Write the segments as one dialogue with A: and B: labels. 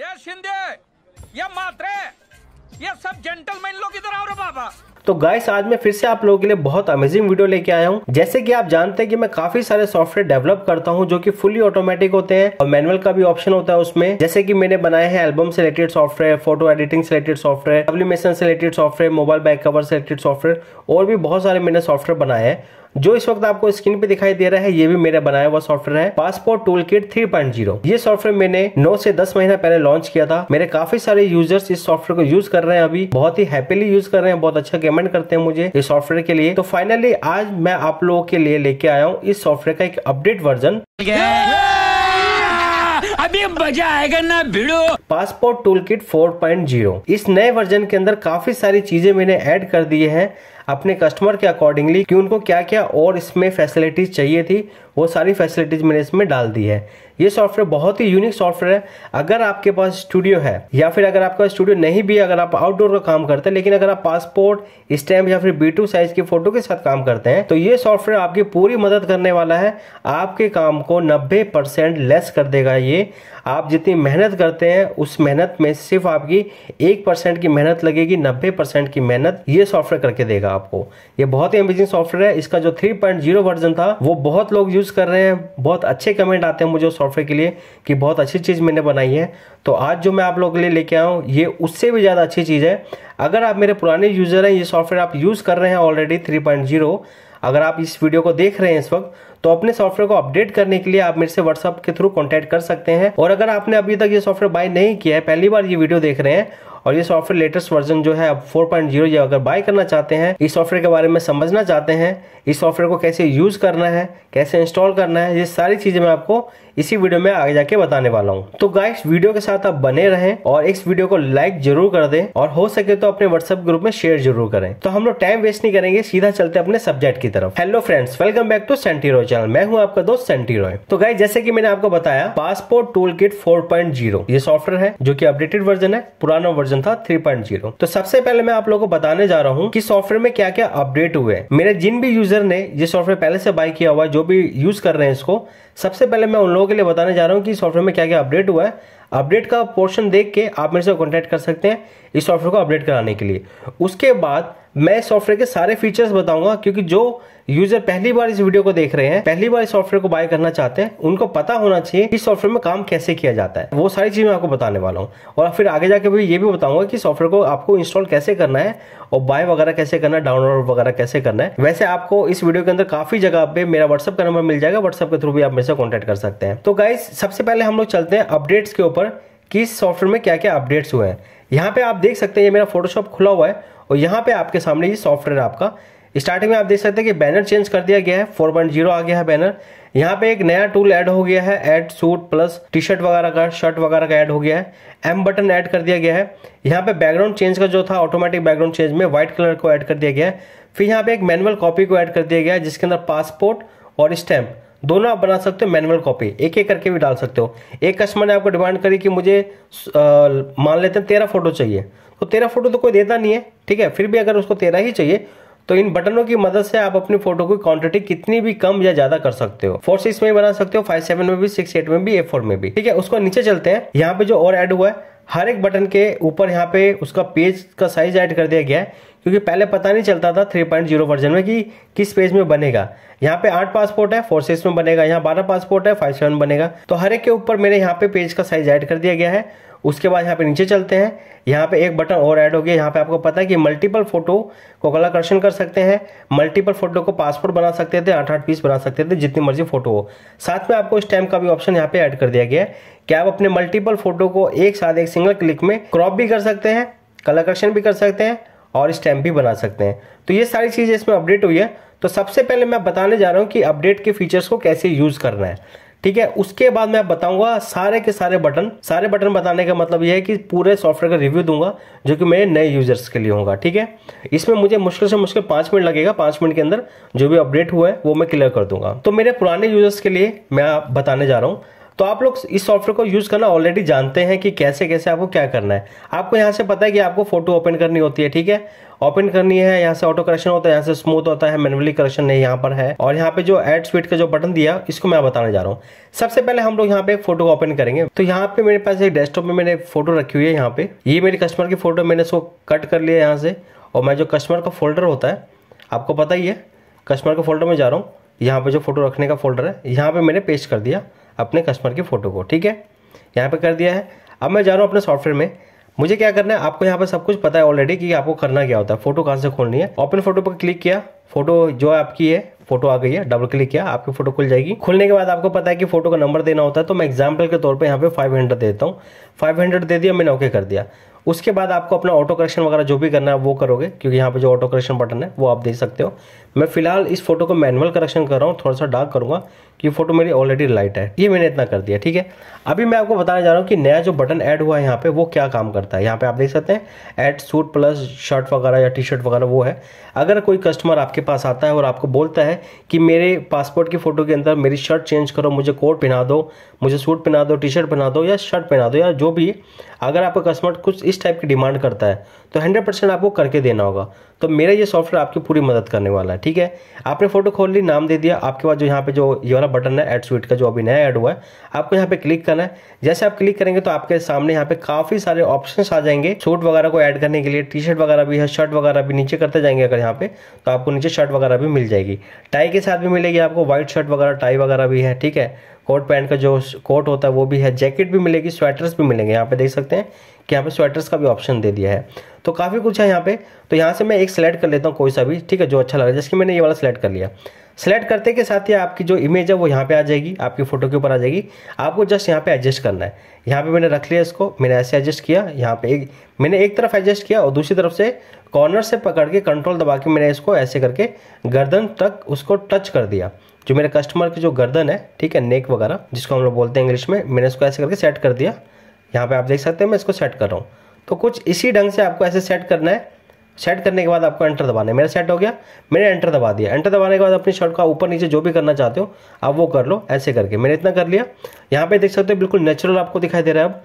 A: ये शिंदे ये मात्रे ये सब जेंटलमैन लोग इधर आओ रे बाबा तो गाइस आज मैं फिर से आप लोगों के लिए बहुत अमेजिंग वीडियो लेके आया हूँ जैसे कि आप जानते हैं कि मैं काफी सारे सॉफ्टवेयर डेवलप करता हूँ जो कि फुली ऑटोमेटिक होते हैं और मैनुअल का भी ऑप्शन होता है उसमें जैसे कि मैंने बनाए हैं एल्बम से रिलेटेड सॉफ्टवेयर फोटो एडिटिंग से रिलेटेड सॉफ्टवेयर एप्लीमेशन से related software mobile back cover से रिलेटेड सॉफ्टवेयर और भी बहुत सारे मैंने सॉफ्टवेयर बनाए हैं जो इस वक्त आपको स्क्रीन पे दिखाई दे रहा है ये भी मेरा बनाया हुआ सॉफ्टवेयर है passport tool kit three point zero software मैंने नौ से दस महीना पहले लॉन्च किया था मेरे काफी सारे यूजर्स इस सॉफ्टवेयर को यूज कर रहे हैं अभी बहुत ही हैप्पीली यूज कर रहे हैं बहुत अच्छा कमेंट करते हैं मुझे इस सॉफ्टवेयर के लिए तो फाइनली आज मैं आप लोगों के लिए लेके आया हूँ इस सॉफ्टवेयर का एक अपडेट वर्जन अभी मजा आएगा ना भिड़ो पासपोर्ट टूल किट फोर इस नए वर्जन के अंदर काफी सारी चीजें मैंने ऐड कर दी है अपने कस्टमर के अकॉर्डिंगली कि उनको क्या क्या और इसमें फैसिलिटीज़ चाहिए थी वो सारी फैसिलिटीज़ मैंने इसमें डाल दी है ये सॉफ्टवेयर बहुत ही यूनिक सॉफ्टवेयर है अगर आपके पास स्टूडियो है या फिर अगर आपका स्टूडियो नहीं भी अगर आप आउटडोर का काम करते हैं लेकिन अगर आप पासपोर्ट स्टैम्प या फिर बी साइज की फोटो के साथ काम करते हैं तो ये सॉफ्टवेयर आपकी पूरी मदद करने वाला है आपके काम को नब्बे लेस कर देगा ये आप जितनी मेहनत करते हैं उस मेहनत में सिर्फ आपकी एक परसेंट की मेहनत लगेगी नब्बे परसेंट की मेहनत ये सॉफ्टवेयर करके देगा आपको ये बहुत ही अमेजिंग सॉफ्टवेयर है इसका जो थ्री पॉइंट जीरो वर्जन था वो बहुत लोग यूज़ कर रहे हैं बहुत अच्छे कमेंट आते हैं मुझे सॉफ्टवेयर के लिए कि बहुत अच्छी चीज़ मैंने बनाई है तो आज जो मैं आप लोगों के लिए लेके आया हूँ ये उससे भी ज़्यादा अच्छी चीज़ है अगर आप मेरे पुराने यूज़र हैं ये सॉफ्टवेयर आप यूज़ कर रहे हैं ऑलरेडी थ्री पॉइंट जीरो अगर आप इस वीडियो को देख रहे हैं इस वक्त तो अपने सॉफ्टवेयर को अपडेट करने के लिए आप मेरे से व्हाट्सअप के थ्रू कॉन्टैक्ट कर सकते हैं और अगर आपने अभी तक ये सॉफ्टवेयर बाय नहीं किया है पहली बार ये वीडियो देख रहे हैं और ये सॉफ्टवेयर लेटेस्ट वर्जन जो है अब 4.0 जीरो अगर बाय करना चाहते हैं इस सॉफ्टवेयर के बारे में समझना चाहते हैं इस सॉफ्टवेयर को कैसे यूज़ करना है कैसे इंस्टॉल करना है ये सारी चीज़ें मैं आपको इसी वीडियो में आगे जाके बताने वाला हूँ तो गाइस वीडियो के साथ आप बने रहें और इस वीडियो को लाइक जरूर कर दें और हो सके तो अपने व्हाट्सएप ग्रुप में शेयर जरूर करें तो हम लोग टाइम वेस्ट नहीं करेंगे सीधा चलते अपने सब्जेक्ट की तरफ hello friends welcome back to Senti Roy channel मैं हूँ आपका दोस्त सेंटी रॉय तो गाइस जैसे की मैंने आपको बताया पासपोर्ट टूल किट फोर ये सॉफ्टवेयर है जो की अपडेटेड वर्जन है पुराना वर्जन वर्जन था 3.0 तो सबसे पहले मैं आप लोगों को बताने जा रहा हूँ कि सॉफ्टवेयर में क्या क्या अपडेट हुए हैं मेरे जिन भी यूजर ने ये सॉफ्टवेयर पहले से बाय किया हुआ है जो भी यूज कर रहे हैं इसको सबसे पहले मैं उन लोगों के लिए बताने जा रहा हूँ कि सॉफ्टवेयर में क्या क्या अपडेट हुआ है अपडेट का पोर्शन देख के आप मेरे से कॉन्टेक्ट कर सकते हैं इस सॉफ्टवेयर को अपडेट कराने के लिए उसके बाद मैं सॉफ्टवेयर के सारे फीचर्स बताऊंगा क्योंकि जो यूजर पहली बार इस वीडियो को देख रहे हैं पहली बार इस सॉफ्टवेयर को बाय करना चाहते हैं उनको पता होना चाहिए इस सॉफ्टवेयर में काम कैसे किया जाता है वो सारी चीज मैं आपको बताने वाला हूँ और फिर आगे जाके भी ये भी बताऊंगा कि सॉफ्टवेयर को आपको इंस्टॉल कैसे करना है और बाय वगैरह कैसे करना है डाउनलोड वगैरह कैसे करना है वैसे आपको इस वीडियो के अंदर काफी जगह पे मेरा व्हाट्सअप का नंबर मिल जाएगा व्हाट्सएप के थ्रू भी आप मेरे से कॉन्टेक्ट कर सकते हैं तो गाइज सबसे पहले हम लोग चलते हैं अपडेट्स के ऊपर की इस सॉफ्टवेयर में क्या क्या अपडेट्स हुए हैं यहाँ पे आप देख सकते हैं ये मेरा फोटोशॉप खुला हुआ है और यहाँ पे आपके सामने ये सॉफ्टवेयर आपका स्टार्टिंग में आप देख सकते हैं कि बैनर चेंज कर दिया गया है 4.0 आ गया है बैनर यहाँ पे एक नया टूल ऐड हो गया है add suit plus T shirt वगैरह का शर्ट वगैरह का ऐड हो गया है एम बटन ऐड कर दिया गया है यहाँ पे बैकग्राउंड चेंज का जो था ऑटोमेटिक बैकग्राउंड चेंज में व्हाइट कलर को ऐड कर दिया गया है फिर यहाँ पे एक मैनुअल कॉपी को ऐड कर दिया गया है जिसके अंदर पासपोर्ट और स्टैम्प दोनों आप बना सकते हो मैनुअल कॉपी एक एक करके भी डाल सकते हो एक कस्टमर ने आपको डिमांड करी कि मुझे मान लेते हैं तेरह फोटो चाहिए तो तेरह फोटो तो कोई देता नहीं है ठीक है फिर भी अगर उसको तेरह ही चाहिए तो इन बटनों की मदद से आप अपनी फोटो की क्वांटिटी कितनी भी कम या ज्यादा कर सकते हो फोर सिक्स में भी बना सकते हो फाइव सेवन में भी सिक्स एट में भी ए फोर में भी ठीक है उसको नीचे चलते हैं यहाँ पे जो और ऐड हुआ है हर एक बटन के ऊपर यहाँ पे उसका पेज का साइज ऐड कर दिया गया है क्योंकि पहले पता नहीं चलता था 3.0 वर्जन में कि किस पेज में बनेगा यहाँ पे आठ पासपोर्ट है फोर सिक्स में बनेगा यहाँ बारह पासपोर्ट है फाइव सेवन बनेगा तो हर एक के ऊपर मेरे यहाँ पे पेज का साइज ऐड कर दिया गया है उसके बाद यहाँ पे नीचे चलते हैं यहाँ पे एक बटन और ऐड हो गया यहाँ पे आपको पता है कि मल्टीपल फोटो को कलाकर्षण कर सकते हैं मल्टीपल फोटो को पासपोर्ट बना सकते थे आठ आठ पीस बना सकते थे जितनी मर्जी फोटो हो साथ में आपको स्टैम्प का भी ऑप्शन यहाँ पे ऐड कर दिया गया है कि आप अपने मल्टीपल फोटो को एक साथ एक सिंगल क्लिक में क्रॉप भी कर सकते हैं कलाकर्षण भी कर सकते हैं और स्टैम्प भी बना सकते हैं तो ये सारी चीज़ें इसमें अपडेट हुई है तो सबसे पहले मैं बताने जा रहा हूँ कि अपडेट के फीचर्स को कैसे यूज़ करना है ठीक है उसके बाद मैं बताऊंगा सारे के सारे बटन सारे बटन बताने का मतलब यह है कि पूरे सॉफ्टवेयर का रिव्यू दूंगा जो कि मेरे नए यूजर्स के लिए होगा ठीक है इसमें मुझे मुश्किल से मुश्किल पांच मिनट लगेगा पांच मिनट के अंदर जो भी अपडेट हुआ है वो मैं क्लियर कर दूंगा तो मेरे पुराने यूजर्स के लिए मैं बताने जा रहा हूं तो आप लोग इस सॉफ्टवेयर को यूज़ करना ऑलरेडी जानते हैं कि कैसे कैसे आपको क्या करना है आपको यहाँ से पता है कि आपको फोटो ओपन करनी होती है ठीक है ओपन करनी है यहाँ से ऑटो करेक्शन होता है यहाँ से स्मूथ होता है मैनुअली करेक्शन नहीं यहाँ पर है और यहाँ पे जो एड स्वीट का जो बटन दिया इसको मैं बताने जा रहा हूँ सबसे पहले हम लोग यहाँ पे एक फोटो ओपन करेंगे तो यहाँ पे मेरे पास एक डेस्कटॉप में मैंने फोटो रखी हुई है यहाँ पे ये मेरे कस्टमर की फोटो मैंने इसको कट कर लिया यहाँ से और मैं जो कस्टमर का फोल्डर होता है आपको पता ही है कस्टमर के फोल्डर में जा रहा हूँ यहाँ पे जो फोटो रखने का फोल्डर है यहाँ पे मैंने पेस्ट कर दिया अपने कस्टमर की फ़ोटो को ठीक है यहाँ पे कर दिया है अब मैं जा रहा हूँ अपने सॉफ्टवेयर में मुझे क्या करना है आपको यहाँ पर सब कुछ पता है ऑलरेडी कि आपको करना क्या होता है फोटो कहाँ से खोलनी है ओपन फोटो पर क्लिक किया फोटो जो आपकी है फोटो आ गई है डबल क्लिक किया आपकी फोटो खुल जाएगी खुलने के बाद आपको पता है कि फोटो का नंबर देना होता है तो मैं एग्जाम्पल के तौर पे यहाँ पे 500 देता हूँ फाइव दे दिया मैंने ओके कर दिया उसके बाद आपको अपना ऑटो करेक्शन वगैरह जो भी करना है वो करोगे क्योंकि यहाँ पे जो ऑटो करेक्शन बटन है वो आप दे सकते हो मैं फिलहाल इस फोटो को मैनुअल करेक्शन कर रहा हूँ थोड़ा सा डार्क करूँगा कि फोटो मेरी ऑलरेडी लाइट है ये मैंने इतना कर दिया ठीक है अभी मैं आपको बताने जा रहा हूँ कि नया जो बटन ऐड हुआ है यहाँ पे वो क्या काम करता है यहाँ पे आप देख सकते हैं ऐड सूट प्लस शर्ट वगैरह या टी शर्ट वगैरह वो है अगर कोई कस्टमर आपके पास आता है और आपको बोलता है कि मेरे पासपोर्ट की फ़ोटो के अंदर मेरी शर्ट चेंज करो मुझे कोट पहना दो मुझे सूट पहना दो टी शर्ट पहना दो या शर्ट पहना दो या जो भी अगर आपका कस्टमर कुछ इस टाइप की डिमांड करता है तो हंड्रेड परसेंट आपको करके देना होगा तो मेरा ये सॉफ्टवेयर आपकी पूरी मदद करने वाला है ठीक है आपने फोटो खोल ली नाम दे दिया आपके पास जो यहाँ पे जो ये वाला बटन है एड स्वीट का जो अभी नया ऐड हुआ है आपको यहाँ पे क्लिक करना है जैसे आप क्लिक करेंगे तो आपके सामने यहाँ पे काफी सारे ऑप्शन आ जाएंगे सूट वगैरह को ऐड करने के लिए टी शर्ट वगैरह भी है शर्ट वगैरह भी नीचे करते जाएंगे अगर यहाँ पे तो आपको नीचे शर्ट वगैरह भी मिल जाएगी टाई के साथ भी मिलेगी आपको व्हाइट शर्ट वगैरह टाई वगैरह भी है ठीक है कोट पैंट का जो कोट होता है वो भी है जैकेट भी मिलेगी स्वेटर्स भी मिलेंगे यहाँ पे देख सकते हैं कि यहाँ पे स्वेटर्स का भी ऑप्शन दे दिया है तो काफ़ी कुछ है यहाँ पे तो यहाँ से मैं एक सेलेक्ट कर लेता हूँ कोई सा भी ठीक है जो अच्छा लगा जैसे कि मैंने ये वाला सेलेक्ट कर लिया सेलेक्ट करते के साथ ही आपकी जो इमेज है वो यहाँ पे आ जाएगी आपकी फोटो के ऊपर आ जाएगी आपको जस्ट यहाँ पे एडजस्ट करना है यहाँ पे मैंने रख लिया इसको मैंने ऐसे एडजस्ट किया यहाँ पे एक मैंने एक तरफ एडजस्ट किया और दूसरी तरफ से कॉर्नर से पकड़ के कंट्रोल दबा के मैंने इसको ऐसे करके गर्दन तक उसको टच कर दिया जो मेरे कस्टमर की जो गर्दन है ठीक है नेक वगैरह जिसको हम लोग बोलते हैं इंग्लिश में मैंने इसको ऐसे करके सेट कर दिया यहाँ पे आप देख सकते हैं मैं इसको सेट कर रहा हूँ तो कुछ इसी ढंग से आपको ऐसे सेट करना है सेट करने के बाद आपको एंटर दबाना है मेरा सेट हो गया मैंने एंटर दबा दिया एंटर दबाने के बाद अपनी शर्ट का ऊपर नीचे जो भी करना चाहते हो आप वो कर लो ऐसे करके मैंने इतना कर लिया यहाँ पे देख सकते हो बिल्कुल नेचुरल आपको दिखाई दे रहा है अब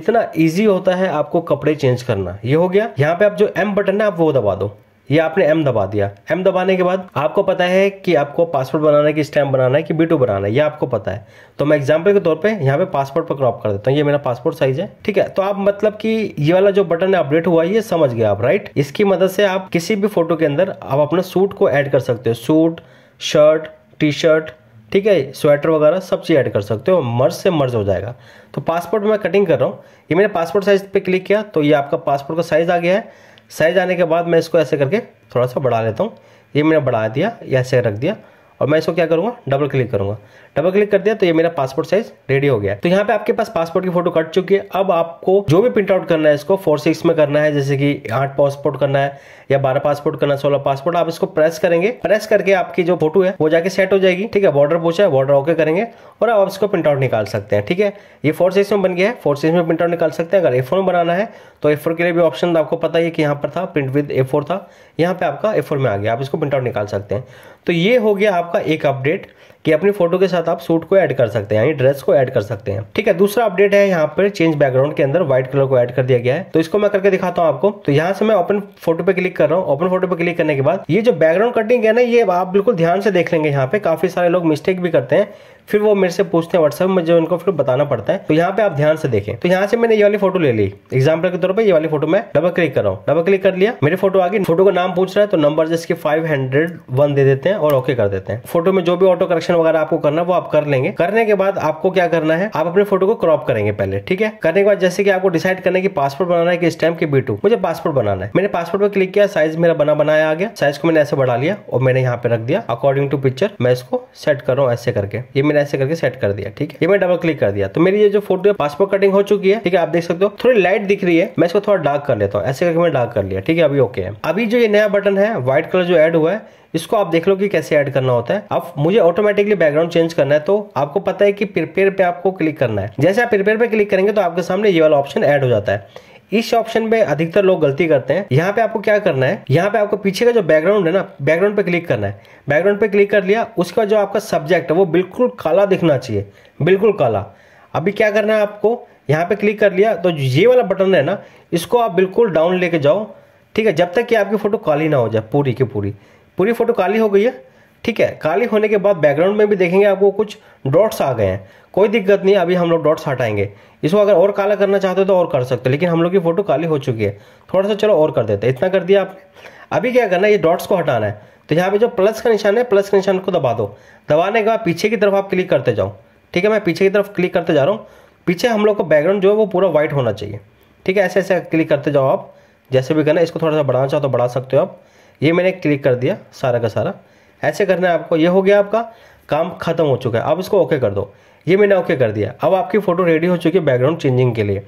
A: इतना ईजी होता है आपको कपड़े चेंज करना ये हो गया यहाँ पे आप जो एम बटन है आप वो दबा दो ये आपने एम दबा दिया एम दबाने के बाद आपको पता है कि आपको पासवर्ड बनाना है कि स्टैम्प बनाना है कि बी बनाना है ये आपको पता है तो मैं एग्जाम्पल के तौर पर यहाँ पे पासपोर्ट पर क्रॉप कर देता हूँ ये मेरा पासपोर्ट साइज है ठीक है तो आप मतलब कि ये वाला जो बटन है अपडेट हुआ ये समझ गए आप राइट इसकी मदद से आप किसी भी फोटो के अंदर आप अपने सूट को ऐड कर सकते हो सूट शर्ट टी शर्ट ठीक है स्वेटर वगैरह सब चीज़ ऐड कर सकते हो मर्ज से मर्ज हो जाएगा तो पासपोर्ट में कटिंग कर रहा हूँ ये मैंने पासपोर्ट साइज़ पे क्लिक किया तो ये आपका पासपोर्ट का साइज़ आ गया है साइज आने के बाद मैं इसको ऐसे करके थोड़ा सा बढ़ा लेता हूँ ये मैंने बढ़ा दिया या ऐसे रख दिया और मैं इसको क्या करूँगा डबल क्लिक करूँगा डबल क्लिक कर दिया तो ये मेरा पासपोर्ट साइज रेडी हो गया तो यहाँ पे आपके पास पासपोर्ट की फोटो कट चुकी है अब आपको जो भी प्रिंट आउट करना है इसको फोर सिक्स में करना है जैसे कि आठ पासपोर्ट करना है या बारह पासपोर्ट करना है सोलह पासपोर्ट आप इसको प्रेस करेंगे प्रेस करके आपकी जो फोटो है वो जाके सेट हो जाएगी ठीक है बॉर्डर पूछा है बॉर्डर ओके करेंगे और आप इसको प्रिंट आउट निकाल सकते हैं ठीक है ये फोर सिक्स में बन गया है फोर सिक्स में प्रिंट आउट निकाल सकते हैं अगर ए में बनाना है तो ए फोर के लिए भी ऑप्शन आपको पता है कि यहाँ पर था प्रिंट विद ए था यहाँ पे आपका ए में आ गया आप इसको प्रिंट आउट निकाल सकते हैं तो ये हो गया आपका एक अपडेट कि अपनी फोटो के साथ आप सूट को ऐड कर सकते हैं यानी ड्रेस को ऐड कर सकते हैं ठीक है दूसरा अपडेट है यहाँ पर चेंज बैकग्राउंड के अंदर व्हाइट कलर को ऐड कर दिया गया है तो इसको मैं करके दिखाता हूँ आपको तो यहाँ से मैं ओपन फोटो पे क्लिक कर रहा हूँ ओपन फोटो पे क्लिक करने के बाद ये जो बैकग्राउंड कटिंग है ना ये आप बिल्कुल ध्यान से देख लेंगे यहाँ पे काफी सारे लोग मिस्टेक भी करते हैं फिर वो मेरे से पूछते हैं व्हाट्सएप में जो इनको फिर बताना पड़ता है तो यहाँ पे आप ध्यान से देखें तो यहाँ से मैंने ये वाली फोटो ले ली एग्जाम्पल के तौर पर ये वाली फोटो मैं डबल क्लिक कर रहा हूँ डबल क्लिक कर लिया मेरे फोटो आगे फोटो का नाम पूछ रहा है तो नंबर जिसके फाइव दे देते हैं और ओके कर देते हैं फोटो में जो भी ऑटो करेक्शन सिलेक्शन वगैरह आपको करना वो आप कर लेंगे करने के बाद आपको क्या करना है आप अपने फोटो को क्रॉप करेंगे पहले ठीक है करने के बाद जैसे कि आपको डिसाइड करने की पासपोर्ट बनाना है कि स्टैम्प के बी मुझे पासपोर्ट बनाना है मैंने पासपोर्ट पर क्लिक किया साइज मेरा बना बनाया आ गया साइज को मैंने ऐसे बढ़ा लिया और मैंने यहाँ पे रख दिया अकॉर्डिंग टू पिक्चर मैं इसको सेट कर रहा हूँ ऐसे करके ये मैंने ऐसे करके सेट कर दिया ठीक है ये मैं डबल क्लिक कर दिया तो मेरी ये जो फोटो है पासपोर्ट कटिंग हो चुकी है ठीक है आप देख सकते हो थोड़ी लाइट दिख रही है मैं इसको थोड़ा डार्क कर लेता हूँ ऐसे करके मैं डार्क कर लिया ठीक है अभी ओके है अभी जो ये नया बटन है व्हाइट कलर जो एड हुआ है इसको आप देख लो कि कैसे ऐड करना होता है अब मुझे ऑटोमेटिकली बैकग्राउंड चेंज करना है तो आपको पता है कि प्रिपेयर पे आपको क्लिक करना है जैसे आप प्रिपेयर पे क्लिक करेंगे तो आपके सामने ये वाला ऑप्शन ऐड हो जाता है इस ऑप्शन में अधिकतर लोग गलती करते हैं यहाँ पे आपको क्या करना है यहाँ पे आपको पीछे का जो बैकग्राउंड है ना बैकग्राउंड पे क्लिक करना है बैकग्राउंड पे क्लिक कर लिया उसके बाद जो आपका सब्जेक्ट है वो बिल्कुल काला दिखना चाहिए बिल्कुल काला अभी क्या करना है आपको यहाँ पे क्लिक कर लिया तो ये वाला बटन है ना इसको आप बिल्कुल डाउन लेके जाओ ठीक है जब तक कि आपकी फोटो काली ना हो जाए पूरी की पूरी पूरी फोटो काली हो गई है ठीक है काली होने के बाद बैकग्राउंड में भी देखेंगे आपको कुछ डॉट्स आ गए हैं कोई दिक्कत नहीं अभी हम लोग डॉट्स हटाएंगे इसको अगर और काला करना चाहते हो तो और कर सकते हो लेकिन हम लोग की फोटो काली हो चुकी है थोड़ा सा चलो और कर देते हैं इतना कर दिया आपने अभी क्या करना है ये डॉट्स को हटाना है तो यहाँ पे जो प्लस का निशान है प्लस के निशान को दबा दो दबाने के बाद पीछे की तरफ आप क्लिक करते जाओ ठीक है मैं पीछे की तरफ क्लिक करते जा रहा हूँ पीछे हम लोग का बैकग्राउंड जो है वो पूरा व्हाइट होना चाहिए ठीक है ऐसे ऐसे क्लिक करते जाओ आप जैसे भी करना इसको थोड़ा सा बढ़ाना चाहो तो बढ़ा सकते हो आप ये मैंने क्लिक कर दिया सारा का सारा ऐसे करना है आपको ये हो गया आपका काम खत्म हो चुका है अब इसको ओके कर दो ये मैंने ओके कर दिया अब आपकी फ़ोटो रेडी हो चुकी है बैकग्राउंड चेंजिंग के लिए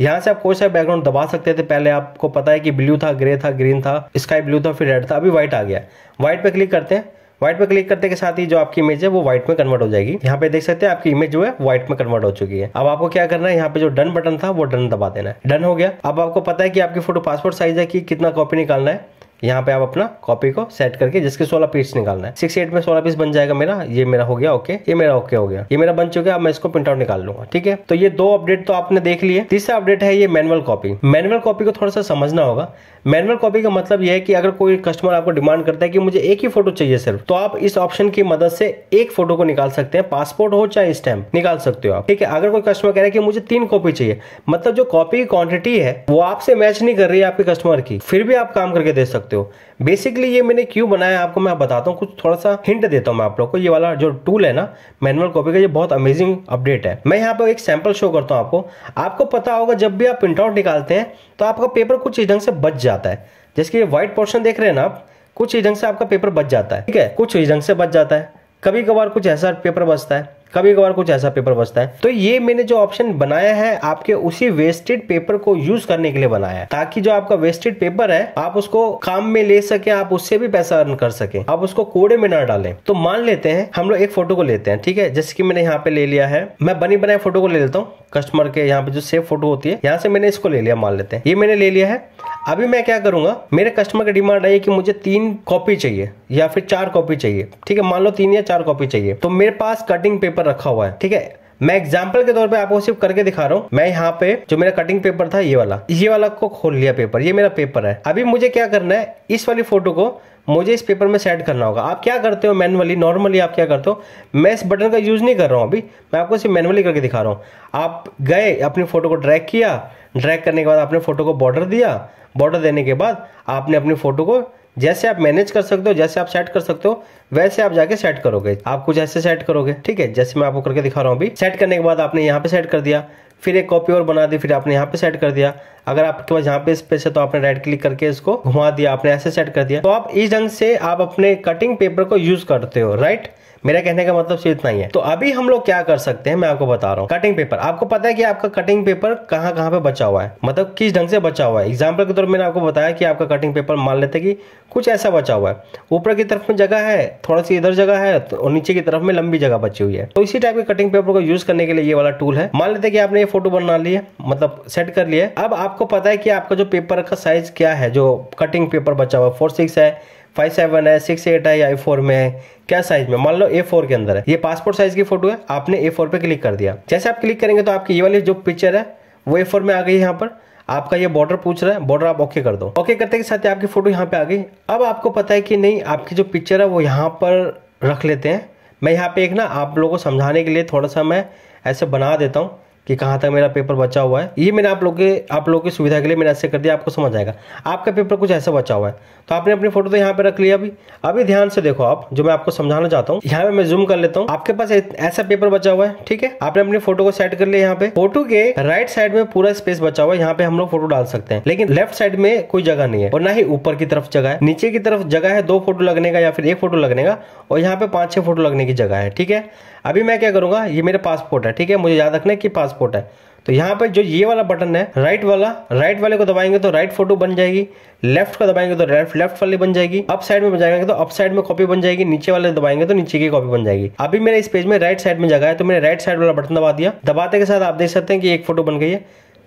A: यहाँ से आप कोई सा बैकग्राउंड दबा सकते थे पहले आपको पता है कि ब्लू था ग्रे था ग्रीन था स्काई ब्लू था फिर रेड था अभी व्हाइट आ गया व्हाइट पे क्लिक करते हैं व्हाइट पे क्लिक करते के साथ ही जो आपकी इमेज है वो व्हाइट में कन्वर्ट हो जाएगी यहाँ पे देख सकते हैं आपकी इमेज जो है व्हाइट में कन्वर्ट हो चुकी है अब आपको क्या करना है यहाँ पे जो डन बटन था वो डन दबा देना है डन हो गया अब आपको पता है कि आपकी फोटो पासपोर्ट साइज है कि कितना कॉपी निकालना है यहाँ पे आप अपना कॉपी को सेट करके जिसके 16 पीस निकालना है सिक्स एट में 16 पीस बन जाएगा मेरा ये मेरा हो गया ओके ये मेरा ओके हो गया ये मेरा बन चुका है अब मैं इसको प्रिंट आउट निकाल लूंगा ठीक है तो ये दो अपडेट तो आपने देख लिए तीसरा अपडेट है ये मैनुअल कॉपी मैनुअल कॉपी को थोड़ा सा समझना होगा मैनुअल कॉपी का मतलब यह है कि अगर कोई कस्टमर आपको डिमांड करता है कि मुझे एक ही फोटो चाहिए सिर्फ तो आप इस ऑप्शन की मदद से एक फोटो को निकाल सकते हैं पासपोर्ट हो चाहे स्टैम्प निकाल सकते हो आप ठीक है अगर कोई कस्टमर कह रहा है कि मुझे तीन कॉपी चाहिए मतलब जो कॉपी की क्वांटिटी है वो आपसे मैच नहीं कर रही है आपके कस्टमर की फिर भी आप काम करके दे सकते हो सकते हो बेसिकली ये मैंने क्यों बनाया आपको मैं बताता हूँ कुछ थोड़ा सा हिंट देता हूँ मैं आप लोग को ये वाला जो टूल है ना मैनुअल कॉपी का ये बहुत अमेजिंग अपडेट है मैं यहाँ पर एक सैम्पल शो करता हूँ आपको आपको पता होगा जब भी आप प्रिंट आउट निकालते हैं तो आपका पेपर कुछ ढंग से बच जाता है जैसे ये व्हाइट पोर्शन देख रहे हैं ना आप कुछ ढंग से आपका पेपर बच जाता है ठीक है कुछ ढंग से बच जाता है कभी कभार कुछ ऐसा पेपर बचता है कभी कभार कुछ ऐसा पेपर बचता है तो ये मैंने जो ऑप्शन बनाया है आपके उसी वेस्टेड पेपर को यूज करने के लिए बनाया है ताकि जो आपका वेस्टेड पेपर है आप उसको काम में ले सके आप उससे भी पैसा अर्न कर सके आप उसको कोड़े में ना डालें तो मान लेते हैं हम लोग एक फोटो को लेते हैं ठीक है जैसे कि मैंने यहाँ पे ले लिया है मैं बनी बनाए फोटो को ले लेता हूँ कस्टमर के यहाँ पे जो सेफ फोटो होती है यहाँ से मैंने इसको ले लिया मान लेते हैं ये मैंने ले लिया है अभी मैं क्या करूंगा मेरे कस्टमर का डिमांड आई है कि मुझे तीन कॉपी चाहिए या फिर चार कॉपी चाहिए ठीक है मान लो तीन या चार कॉपी चाहिए तो मेरे पास कटिंग पेपर रखा हुआ है ठीक है मैं एग्जाम्पल के तौर पे आपको सिर्फ करके दिखा रहा हूँ मैं यहाँ पे जो मेरा कटिंग पेपर था ये वाला ये वाला को खोल लिया पेपर ये मेरा पेपर है अभी मुझे क्या करना है इस वाली फोटो को मुझे इस पेपर में सेट करना होगा आप क्या करते हो मैनुअली नॉर्मली आप क्या करते हो मैं इस बटन का यूज़ नहीं कर रहा हूँ अभी मैं आपको सिर्फ मैनुअली करके दिखा रहा हूँ आप गए अपनी फ़ोटो को ड्रैग किया ड्रैग करने के बाद आपने फ़ोटो को बॉर्डर दिया बॉर्डर देने के बाद आपने अपनी फ़ोटो को जैसे आप मैनेज कर सकते हो जैसे आप सेट कर सकते हो वैसे आप जाके सेट करोगे आप कुछ ऐसे सेट करोगे ठीक है जैसे मैं आपको करके दिखा रहा हूँ अभी सेट करने के बाद आपने यहाँ पे सेट कर दिया फिर एक कॉपी और बना दी फिर आपने यहाँ पे सेट कर दिया अगर आपके पास यहाँ पे स्पेस है तो आपने राइट क्लिक करके इसको घुमा दिया आपने ऐसे सेट कर दिया तो आप इस ढंग से आप अपने कटिंग पेपर को यूज करते हो राइट मेरा कहने का मतलब सिर्फ इतना ही है तो अभी हम लोग क्या कर सकते हैं मैं आपको बता रहा हूँ कटिंग पेपर आपको पता है कि आपका कटिंग पेपर कहाँ कहाँ पे बचा हुआ है मतलब किस ढंग से बचा हुआ है एग्जाम्पल के तौर पर मैंने आपको बताया कि आपका कटिंग पेपर मान लेते कि कुछ ऐसा बचा हुआ है ऊपर की तरफ में जगह है थोड़ा सी इधर जगह है तो, और नीचे की तरफ में लंबी जगह बची हुई है तो इसी टाइप के कटिंग पेपर को यूज करने के लिए ये वाला टूल है मान लेते कि आपने ये फोटो बना लिया है मतलब सेट कर लिया अब आपको पता है कि आपका जो पेपर का साइज क्या है जो कटिंग पेपर बचा हुआ है फोर सिक्स है फाइव सेवन है सिक्स एट है या आई फोर में है क्या साइज में मान लो ए फोर के अंदर है ये पासपोर्ट साइज की फोटो है आपने ए फोर पे क्लिक कर दिया जैसे आप क्लिक करेंगे तो आपकी ये वाली जो पिक्चर है वो ए फोर में आ गई है यहाँ पर आपका ये बॉर्डर पूछ रहा है बॉर्डर आप ओके कर दो ओके करते के साथ आपकी फोटो यहाँ पे आ गई अब आपको पता है कि नहीं आपकी जो पिक्चर है वो यहाँ पर रख लेते हैं मैं यहाँ पे एक ना आप लोगों को समझाने के लिए थोड़ा सा मैं ऐसे बना देता हूँ कि कहाँ तक मेरा पेपर बचा हुआ है ये मैंने आप लोग के आप लोगों की सुविधा के लिए मैंने ऐसे कर दिया आपको समझ आएगा आपका पेपर कुछ ऐसा बचा हुआ है तो आपने अपनी फोटो तो यहाँ पे रख लिया अभी अभी ध्यान से देखो आप जो मैं आपको समझाना चाहता हूँ यहाँ पे मैं जूम कर लेता हूँ आपके पास ऐसा पेपर बचा हुआ है ठीक है आपने अपनी फोटो को सेट कर लिया यहाँ पे फोटो के राइट साइड में पूरा स्पेस बचा हुआ है यहाँ पे हम लोग फोटो डाल सकते हैं लेकिन लेफ्ट साइड में कोई जगह नहीं है और ना ही ऊपर की तरफ जगह है नीचे की तरफ जगह है दो फोटो लगने का या फिर एक फोटो लगने का और यहाँ पे पांच छह फोटो लगने की जगह है ठीक है अभी मैं क्या करूँगा ये मेरा पासपोर्ट है ठीक है मुझे याद रखना है कि पासपोर्ट है तो यहाँ पर जो ये वाला बटन है राइट वाला राइट वाले को दबाएंगे तो राइट फोटो बन जाएगी लेफ्ट को दबाएंगे तो लेफ्ट लेफ्ट वाली बन जाएगी अप साइड में जाएंगे तो अप साइड में कॉपी बन जाएगी नीचे वाले दबाएंगे तो नीचे की कॉपी बन जाएगी अभी मेरे इस पेज में राइट साइड में जगह है तो मैंने राइट साइड वाला बटन दबा दिया दबाते के साथ आप देख सकते हैं कि एक फोटो बन गई है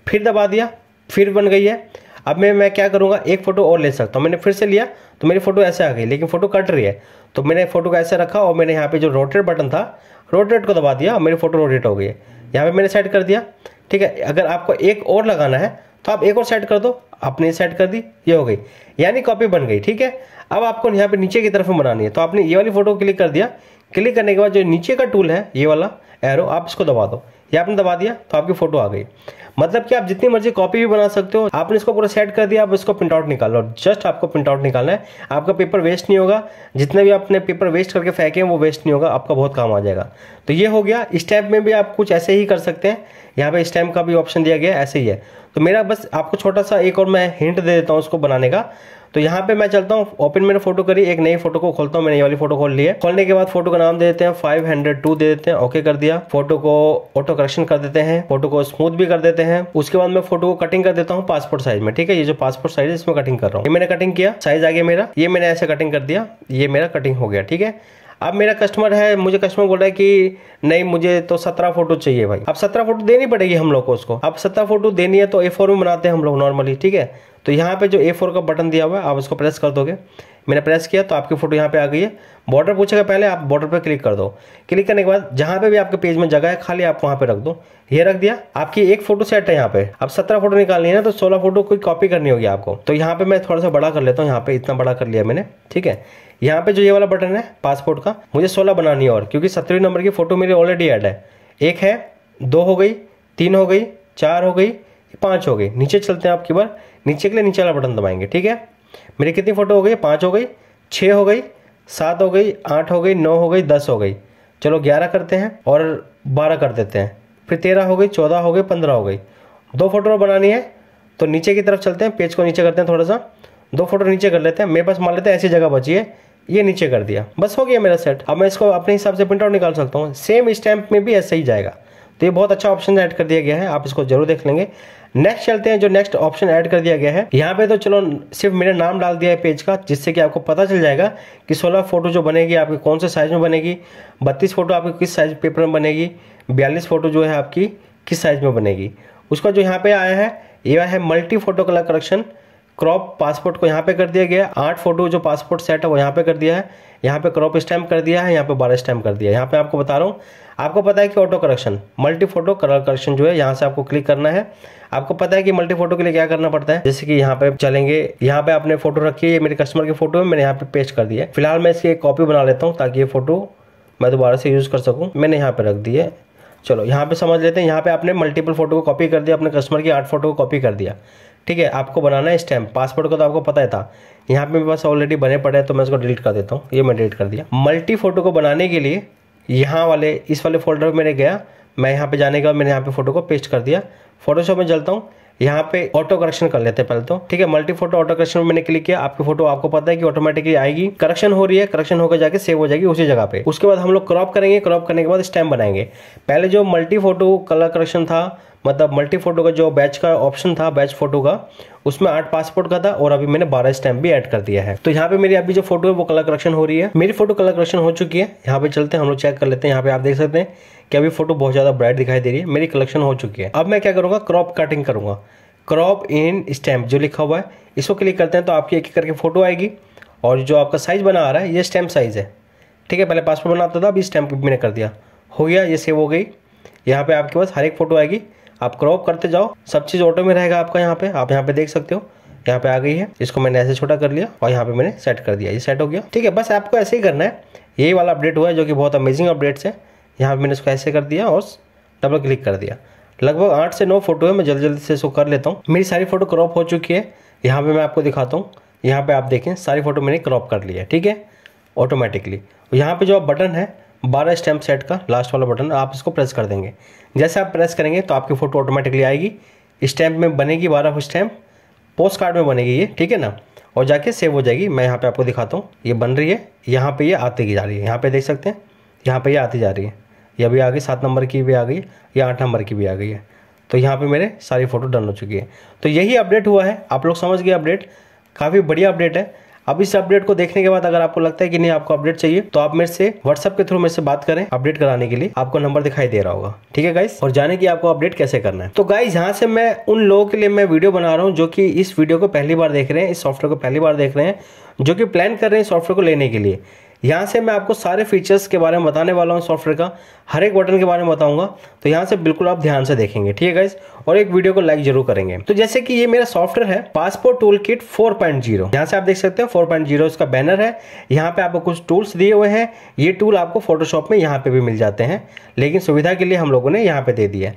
A: फिर दबा दिया फिर बन गई है अब मैं मैं क्या करूंगा एक फ़ोटो और ले सकता हूँ मैंने फिर से लिया तो मेरी फ़ोटो ऐसे आ गई लेकिन फ़ोटो कट रही है तो मैंने फ़ोटो को ऐसे रखा और मैंने यहाँ पे जो रोटेट बटन था रोटेट को दबा दिया मेरी फ़ोटो रोटेट हो गई है यहाँ पे मैंने सेट कर दिया ठीक है अगर आपको एक और लगाना है तो आप एक और सेट कर दो आपने सेट कर दी ये हो गई यानी कॉपी बन गई ठीक है अब आपको यहाँ पे नीचे की तरफ बनानी है तो आपने ये वाली फ़ोटो क्लिक कर दिया क्लिक करने के बाद जो नीचे का टूल है ये वाला एरो आप इसको दबा दो ये आपने दबा दिया तो आपकी फोटो आ गई मतलब कि आप जितनी मर्जी कॉपी भी बना सकते हो आपने इसको पूरा सेट कर दिया आप इसको प्रिंट आउट निकालो जस्ट आपको प्रिंट आउट निकालना है आपका पेपर वेस्ट नहीं होगा जितने भी आपने पेपर वेस्ट करके फेंके हैं वो वेस्ट नहीं होगा आपका बहुत काम आ जाएगा तो ये हो गया इस टाइप में भी आप कुछ ऐसे ही कर सकते हैं यहाँ पे इस का भी ऑप्शन दिया गया ऐसे ही है तो मेरा बस आपको छोटा सा एक और मैं हिंट दे देता हूँ उसको बनाने का तो यहाँ पे मैं चलता हूँ ओपन मेरे फोटो करी एक नई फोटो को खोलता हूँ मैंने ये वाली फोटो खोल ली है खोलने के बाद फोटो का नाम दे देते हैं फाइव हंड्रेड टू दे देते हैं ओके कर दिया फोटो को ऑटो करेक्शन कर देते हैं फोटो को स्मूथ भी कर देते हैं उसके बाद मैं फोटो को कटिंग कर देता हूँ पासपोर्ट साइज में ठीक है ये जो पासपोर्ट साइज है इसमें कटिंग कर रहा हूँ ये मैंने कटिंग किया साइज आ गया मेरा ये मैंने ऐसे कटिंग कर दिया ये मेरा कटिंग हो गया ठीक है अब मेरा कस्टमर है मुझे कस्टमर बोल रहा है कि नहीं मुझे तो सत्रह फोटो चाहिए भाई अब सत्रह फोटो देनी पड़ेगी हम लोग को उसको अब सत्रह फोटो देनी है तो ए फोर में बनाते हैं हम लोग नॉर्मली ठीक है तो यहाँ पे जो ए फोर का बटन दिया हुआ है आप उसको प्रेस कर दोगे मैंने प्रेस किया तो आपकी फ़ोटो यहाँ पे आ गई है बॉर्डर पूछेगा पहले आप बॉर्डर पर क्लिक कर दो क्लिक करने के बाद जहाँ पे भी आपके पेज में जगह है खाली आप वहाँ पे रख दो ये रख दिया आपकी एक फोटो सेट है यहाँ पे अब सत्रह फोटो निकालनी है ना तो सोलह फोटो कोई कॉपी करनी होगी आपको तो यहाँ पे मैं थोड़ा सा बड़ा कर लेता हूँ यहाँ पे इतना बड़ा कर लिया मैंने ठीक है यहाँ पे जो ये वाला बटन है पासपोर्ट का मुझे सोलह बनानी और क्योंकि सत्रहवीं नंबर की फोटो मेरी ऑलरेडी एड है एक है दो हो गई तीन हो गई चार हो गई पाँच हो गई नीचे चलते हैं आपकी बार नीचे के लिए नीचे वाला बटन दबाएंगे ठीक है मेरी कितनी फ़ोटो हो गई पाँच हो गई छः हो गई सात हो गई आठ हो गई नौ हो गई दस हो गई चलो ग्यारह करते हैं और बारह कर देते हैं फिर तेरह हो गई चौदह हो गई पंद्रह हो गई दो फोटो बनानी है तो नीचे की तरफ चलते हैं पेज को नीचे करते हैं थोड़ा सा दो फोटो नीचे कर लेते हैं मेरे पास मान लेते हैं ऐसी जगह बची है ये नीचे कर दिया बस हो गया मेरा सेट अब मैं इसको अपने हिसाब से प्रिंट आउट निकाल सकता हूँ सेम स्टैम्प में भी ऐसा ही जाएगा तो ये बहुत अच्छा ऑप्शन ऐड कर दिया गया है आप इसको जरूर देख लेंगे नेक्स्ट चलते हैं जो नेक्स्ट ऑप्शन ऐड कर दिया गया है यहाँ पे तो चलो सिर्फ मेरे नाम डाल दिया है पेज का जिससे कि आपको पता चल जाएगा कि 16 फोटो जो बनेगी आपकी कौन से साइज में बनेगी 32 फोटो आपकी किस साइज पेपर में बनेगी 42 फोटो जो है आपकी किस साइज में बनेगी उसका जो यहाँ पे आया है यह है multi photo colour collection crop passport को यहाँ पे कर दिया गया आठ फोटो जो पासपोर्ट सेट है वो यहाँ पे कर दिया है यहाँ पे क्रॉप स्टैम्प कर दिया है यहाँ पे बार स्टैम्प कर दिया है यहाँ पे आपको बता रहा हूँ आपको पता है कि auto correction multi photo colour correction जो है यहाँ से आपको क्लिक करना है आपको पता है कि मल्टी फोटो के लिए क्या करना पड़ता है जैसे कि यहाँ पे चलेंगे यहाँ पे आपने फोटो रखी है ये मेरे कस्टमर की फोटो है मैंने यहाँ पे पेस्ट कर दी है फिलहाल मैं इसकी एक कॉपी बना लेता हूँ ताकि ये फोटो मैं दोबारा से यूज़ कर सकूँ मैंने यहाँ पे रख दी है चलो यहाँ पे समझ लेते हैं यहाँ पे आपने मल्टीपल फोटो को कॉपी कर दिया अपने कस्टमर की आठ फोटो को कॉपी कर दिया ठीक है आपको बनाना है स्टैम्प पासपोर्ट का तो आपको पता ही था यहाँ पे मेरे पास ऑलरेडी बने पड़े हैं तो मैं इसको डिलीट कर देता हूँ ये मैं डिलीट कर दिया मल्टी फोटो को बनाने के लिए यहाँ वाले इस वाले फोल्डर में मैंने गया मैं यहाँ पे जाने के बाद मैंने यहाँ पे फोटो को पेस्ट कर दिया फोटोशॉप में चलता हूँ यहाँ पे ऑटो करेक्शन कर लेते हैं पहले तो ठीक है मल्टी फोटो ऑटो करेक्शन में मैंने क्लिक किया आपकी फोटो आपको पता है कि ऑटोमेटिकली आएगी करेक्शन हो रही है करेक्शन होकर जाके सेव हो जाएगी उसी जगह पे उसके बाद हम लोग क्रॉप करेंगे क्रॉप करने के बाद स्टैम्प बनाएंगे पहले जो मल्टी फोटो कलर करेक्शन था मतलब मल्टी फोटो का जो बैच का ऑप्शन था बैच फोटो का उसमें आठ पासपोर्ट का था और अभी मैंने बारह स्टैम्प भी ऐड कर दिया है तो यहाँ पे मेरी अभी जो फोटो है वो कलर करेक्शन हो रही है मेरी फोटो कलर करेक्शन हो चुकी है यहाँ पे चलते हैं हम लोग चेक कर लेते हैं यहाँ पे आप देख सकते हैं कि अभी फोटो बहुत ज़्यादा ब्राइट दिखाई दे रही है मेरी कलेक्शन हो चुकी है अब मैं क्या करूँगा क्रॉप कटिंग करूंगा क्रॉप इन स्टैम्प जो लिखा हुआ है इसको क्लिक करते हैं तो आपकी एक एक करके फोटो आएगी और जो आपका साइज़ बना आ रहा है ये स्टैम्प साइज़ है ठीक है पहले पासपोर्ट बनाता था अभी स्टैम्प मैंने कर दिया हो गया ये सेव हो गई यहाँ पे आपके पास हर एक फ़ोटो आएगी आप क्रॉप करते जाओ सब चीज़ ऑटो में रहेगा आपका यहाँ पे आप यहाँ पे देख सकते हो यहाँ पे आ गई है इसको मैंने ऐसे छोटा कर लिया और यहाँ पे मैंने सेट कर दिया ये सेट हो गया ठीक है बस आपको ऐसे ही करना है यही वाला अपडेट हुआ है जो कि बहुत अमेजिंग अपडेट्स है यहाँ पे मैंने इसको ऐसे कर दिया और डबल क्लिक कर दिया लगभग आठ से नौ फोटो है मैं जल्दी जल्दी से इसको कर लेता हूँ मेरी सारी फोटो क्रॉप हो चुकी है यहाँ पर मैं आपको दिखाता हूँ यहाँ पर आप देखें सारी फोटो मैंने क्रॉप कर लिया है ठीक है ऑटोमेटिकली यहाँ पर जो बटन है बारह स्टैम्प सेट का लास्ट वाला बटन आप इसको प्रेस कर देंगे जैसे आप प्रेस करेंगे तो आपकी फ़ोटो ऑटोमेटिकली आएगी स्टैम्प में बनेगी बारह स्टैम्प पोस्ट कार्ड में बनेगी ये ठीक है ना और जाके सेव हो जाएगी मैं यहाँ पे आपको दिखाता हूँ ये बन रही है यहाँ पे ये आती जा रही है यहाँ पे देख सकते हैं यहाँ पे ये आती जा रही है ये अभी आ गई सात नंबर की भी आ गई या आठ नंबर की भी आ गई है तो यहाँ पे मेरे सारी फ़ोटो डन हो चुकी है तो यही अपडेट हुआ है आप लोग समझ गए अपडेट काफ़ी बढ़िया अपडेट है अब इस अपडेट को देखने के बाद अगर आपको लगता है कि नहीं आपको अपडेट चाहिए तो आप मेरे से व्हाट्सअप के थ्रू मेरे से बात करें अपडेट कराने के लिए आपको नंबर दिखाई दे रहा होगा ठीक है गाइस और जाने की आपको अपडेट कैसे करना है तो गाइस यहाँ से मैं उन लोगों के लिए मैं वीडियो बना रहा हूँ जो की इस वीडियो को पहली बार देख रहे हैं इस सॉफ्टवेयर को पहली बार देख रहे हैं जो कि प्लान कर रहे हैं सॉफ्टवेयर को लेने के लिए यहाँ से मैं आपको सारे फीचर्स के बारे में बताने वाला हूँ सॉफ्टवेयर का हर एक बटन के बारे में बताऊंगा तो यहाँ से बिल्कुल आप ध्यान से देखेंगे ठीक है गाइज और एक वीडियो को लाइक जरूर करेंगे तो जैसे कि ये मेरा सॉफ्टवेयर है passport tool kit four point zero यहाँ से आप देख सकते हैं फोर पॉइंट जीरो इसका बैनर है यहाँ पे आपको कुछ टूल्स दिए हुए हैं ये टूल आपको फोटोशॉप में यहाँ पे भी मिल जाते हैं लेकिन सुविधा के लिए हम लोगों ने यहाँ पे दे दिया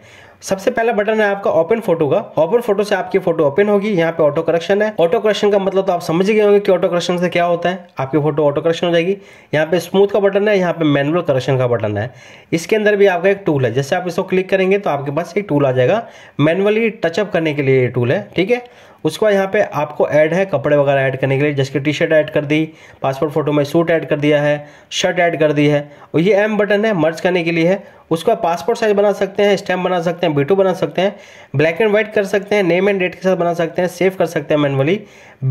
A: सबसे पहला बटन है आपका ओपन फोटो का ओपन फोटो से आपकी फोटो ओपन होगी यहाँ पे ऑटो करेक्शन है ऑटो करेक्शन का मतलब तो आप समझ गए होंगे कि ऑटो करेक्शन से क्या होता है आपकी फोटो ऑटो करेक्शन हो जाएगी यहाँ पे स्मूथ का बटन है यहाँ पे मैनुअल करेक्शन का बटन है इसके अंदर भी आपका एक टूल है जैसे आप इसको क्लिक करेंगे तो आपके पास एक टूल आ जाएगा मैनुअली टचअप करने के लिए ये टूल है ठीक है उसके बाद यहाँ पे आपको ऐड है कपड़े वगैरह ऐड करने के लिए जैसे कि टी शर्ट ऐड कर दी पासपोर्ट फोटो में सूट ऐड कर दिया है शर्ट ऐड कर दी है और ये एम बटन है मर्ज करने के लिए है बाद पासपोर्ट साइज बना सकते हैं स्टैम्प बना सकते हैं बीटू बना सकते हैं ब्लैक एंड व्हाइट कर सकते हैं नेम एंड डेट के साथ बना सकते हैं सेव कर सकते हैं मैनुअली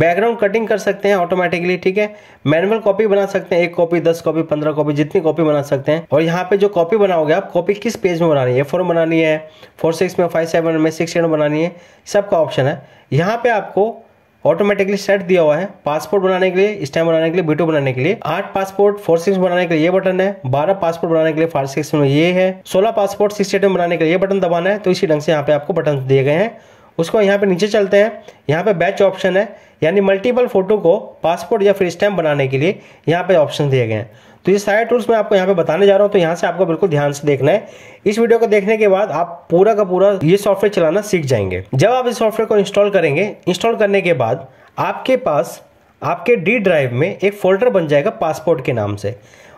A: बैकग्राउंड कटिंग कर सकते हैं ऑटोमेटिकली ठीक है मैनुअल कॉपी बना सकते हैं एक कॉपी दस कॉपी पंद्रह कॉपी जितनी कॉपी बना सकते हैं और यहाँ पे जो कॉपी बनाओगे आप कॉपी किस पेज में बनानी है फोर बनानी है फोर सिक्स में फाइव सेवन में सिक्स एट बनानी है सबका ऑप्शन है यहाँ पे आपको ऑटोमेटिकली सेट दिया हुआ है पासपोर्ट बनाने के लिए स्टैम्प बनाने के लिए बीटो बनाने के लिए आठ पासपोर्ट फोर सिक्स बनाने के लिए ये बटन है बारह पासपोर्ट बनाने के लिए फाइव सिक्स में ये है सोलह पासपोर्ट सिक्स एट में बनाने के लिए ये बटन दबाना है तो इसी ढंग से यहाँ पे आपको बटन दिए गए हैं उसको यहाँ पे नीचे चलते हैं यहाँ पे बैच ऑप्शन है यानी मल्टीपल फोटो को पासपोर्ट या फिर स्टैम्प बनाने के लिए यहाँ पे ऑप्शन दिए गए हैं तो ये सारे टूल्स मैं आपको यहाँ पे बताने जा रहा हूँ तो यहाँ से आपको बिल्कुल ध्यान से देखना है इस वीडियो को देखने के बाद आप पूरा का पूरा ये सॉफ्टवेयर चलाना सीख जाएंगे जब आप इस सॉफ्टवेयर को इंस्टॉल करेंगे इंस्टॉल करने के बाद आपके पास आपके डी ड्राइव में एक फोल्डर बन जाएगा पासपोर्ट के नाम से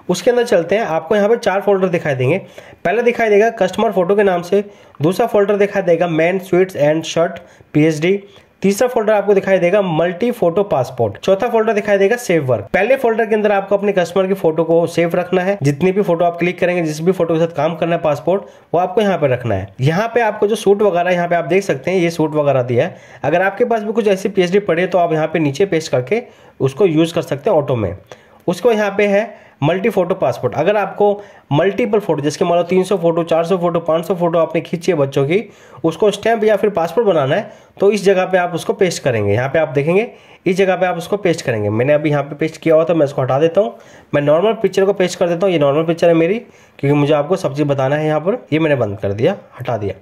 A: उसके अंदर चलते हैं आपको यहाँ पर चार फोल्डर दिखाई देंगे पहला दिखाई देगा कस्टमर फोटो के नाम से दूसरा फोल्डर दिखाई देगा man sweets and shirt PhD तीसरा फोल्डर आपको दिखाई देगा मल्टी फोटो पासपोर्ट चौथा फोल्डर दिखाई देगा सेव वर्क पहले फोल्डर के अंदर आपको अपने कस्टमर की फोटो को सेव रखना है जितनी भी फोटो आप क्लिक करेंगे जिस भी फोटो के साथ काम करना है पासपोर्ट वो आपको यहाँ पे रखना है यहाँ पे आपको जो सूट वगैरह यहाँ पे आप देख सकते हैं ये सूट वगैरह दिया है अगर आपके पास भी कुछ ऐसी पी पड़े तो आप यहाँ पे नीचे पेस्ट करके उसको यूज कर सकते हैं ऑटो में उसको यहाँ पे है मल्टी फोटो पासपोर्ट अगर आपको मल्टीपल फोटो जिसके मान लो तीन सौ फोटो चार सौ फोटो पाँच सौ फोटो आपने खींची है बच्चों की उसको स्टैम्प या फिर पासपोर्ट बनाना है तो इस जगह पे आप उसको पेस्ट करेंगे यहाँ पे आप देखेंगे इस जगह पे आप उसको पेस्ट करेंगे मैंने अभी यहाँ पे पेस्ट किया हुआ था मैं इसको हटा देता हूँ मैं नॉर्मल पिक्चर को पेस्ट कर देता हूँ ये नॉर्मल पिक्चर है मेरी क्योंकि मुझे आपको सब चीज़ बताना है यहाँ पर ये मैंने बंद कर दिया हटा दिया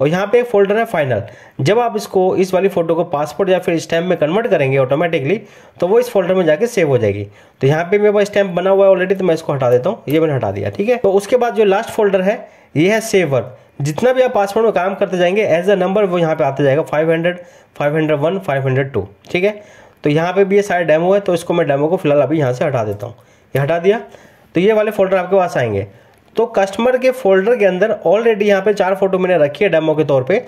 A: और यहाँ पे एक फोल्डर है फाइनल जब आप इसको इस वाली फोटो को पासपोर्ट या फिर स्टैम्प में कन्वर्ट करेंगे ऑटोमेटिकली तो वो इस फोल्डर में जाके सेव हो जाएगी तो यहाँ पे मेरे पास स्टैम्प बना हुआ है ऑलरेडी तो मैं इसको हटा देता हूँ ये मैंने हटा दिया ठीक है तो उसके बाद जो लास्ट फोल्डर है ये है सेवर जितना भी आप पासपोर्ट में काम करते जाएंगे एज अ नंबर वो यहाँ पे आता जाएगा फाइव 500, 501, 502 ठीक है तो यहाँ पे भी ये सारे डेमो है तो इसको मैं डेमो को फिलहाल अभी यहाँ से हटा देता हूँ ये हटा दिया तो ये वाले फोल्डर आपके पास आएंगे तो कस्टमर के फोल्डर के अंदर ऑलरेडी यहाँ पे चार फोटो मैंने रखी है डेमो के तौर पे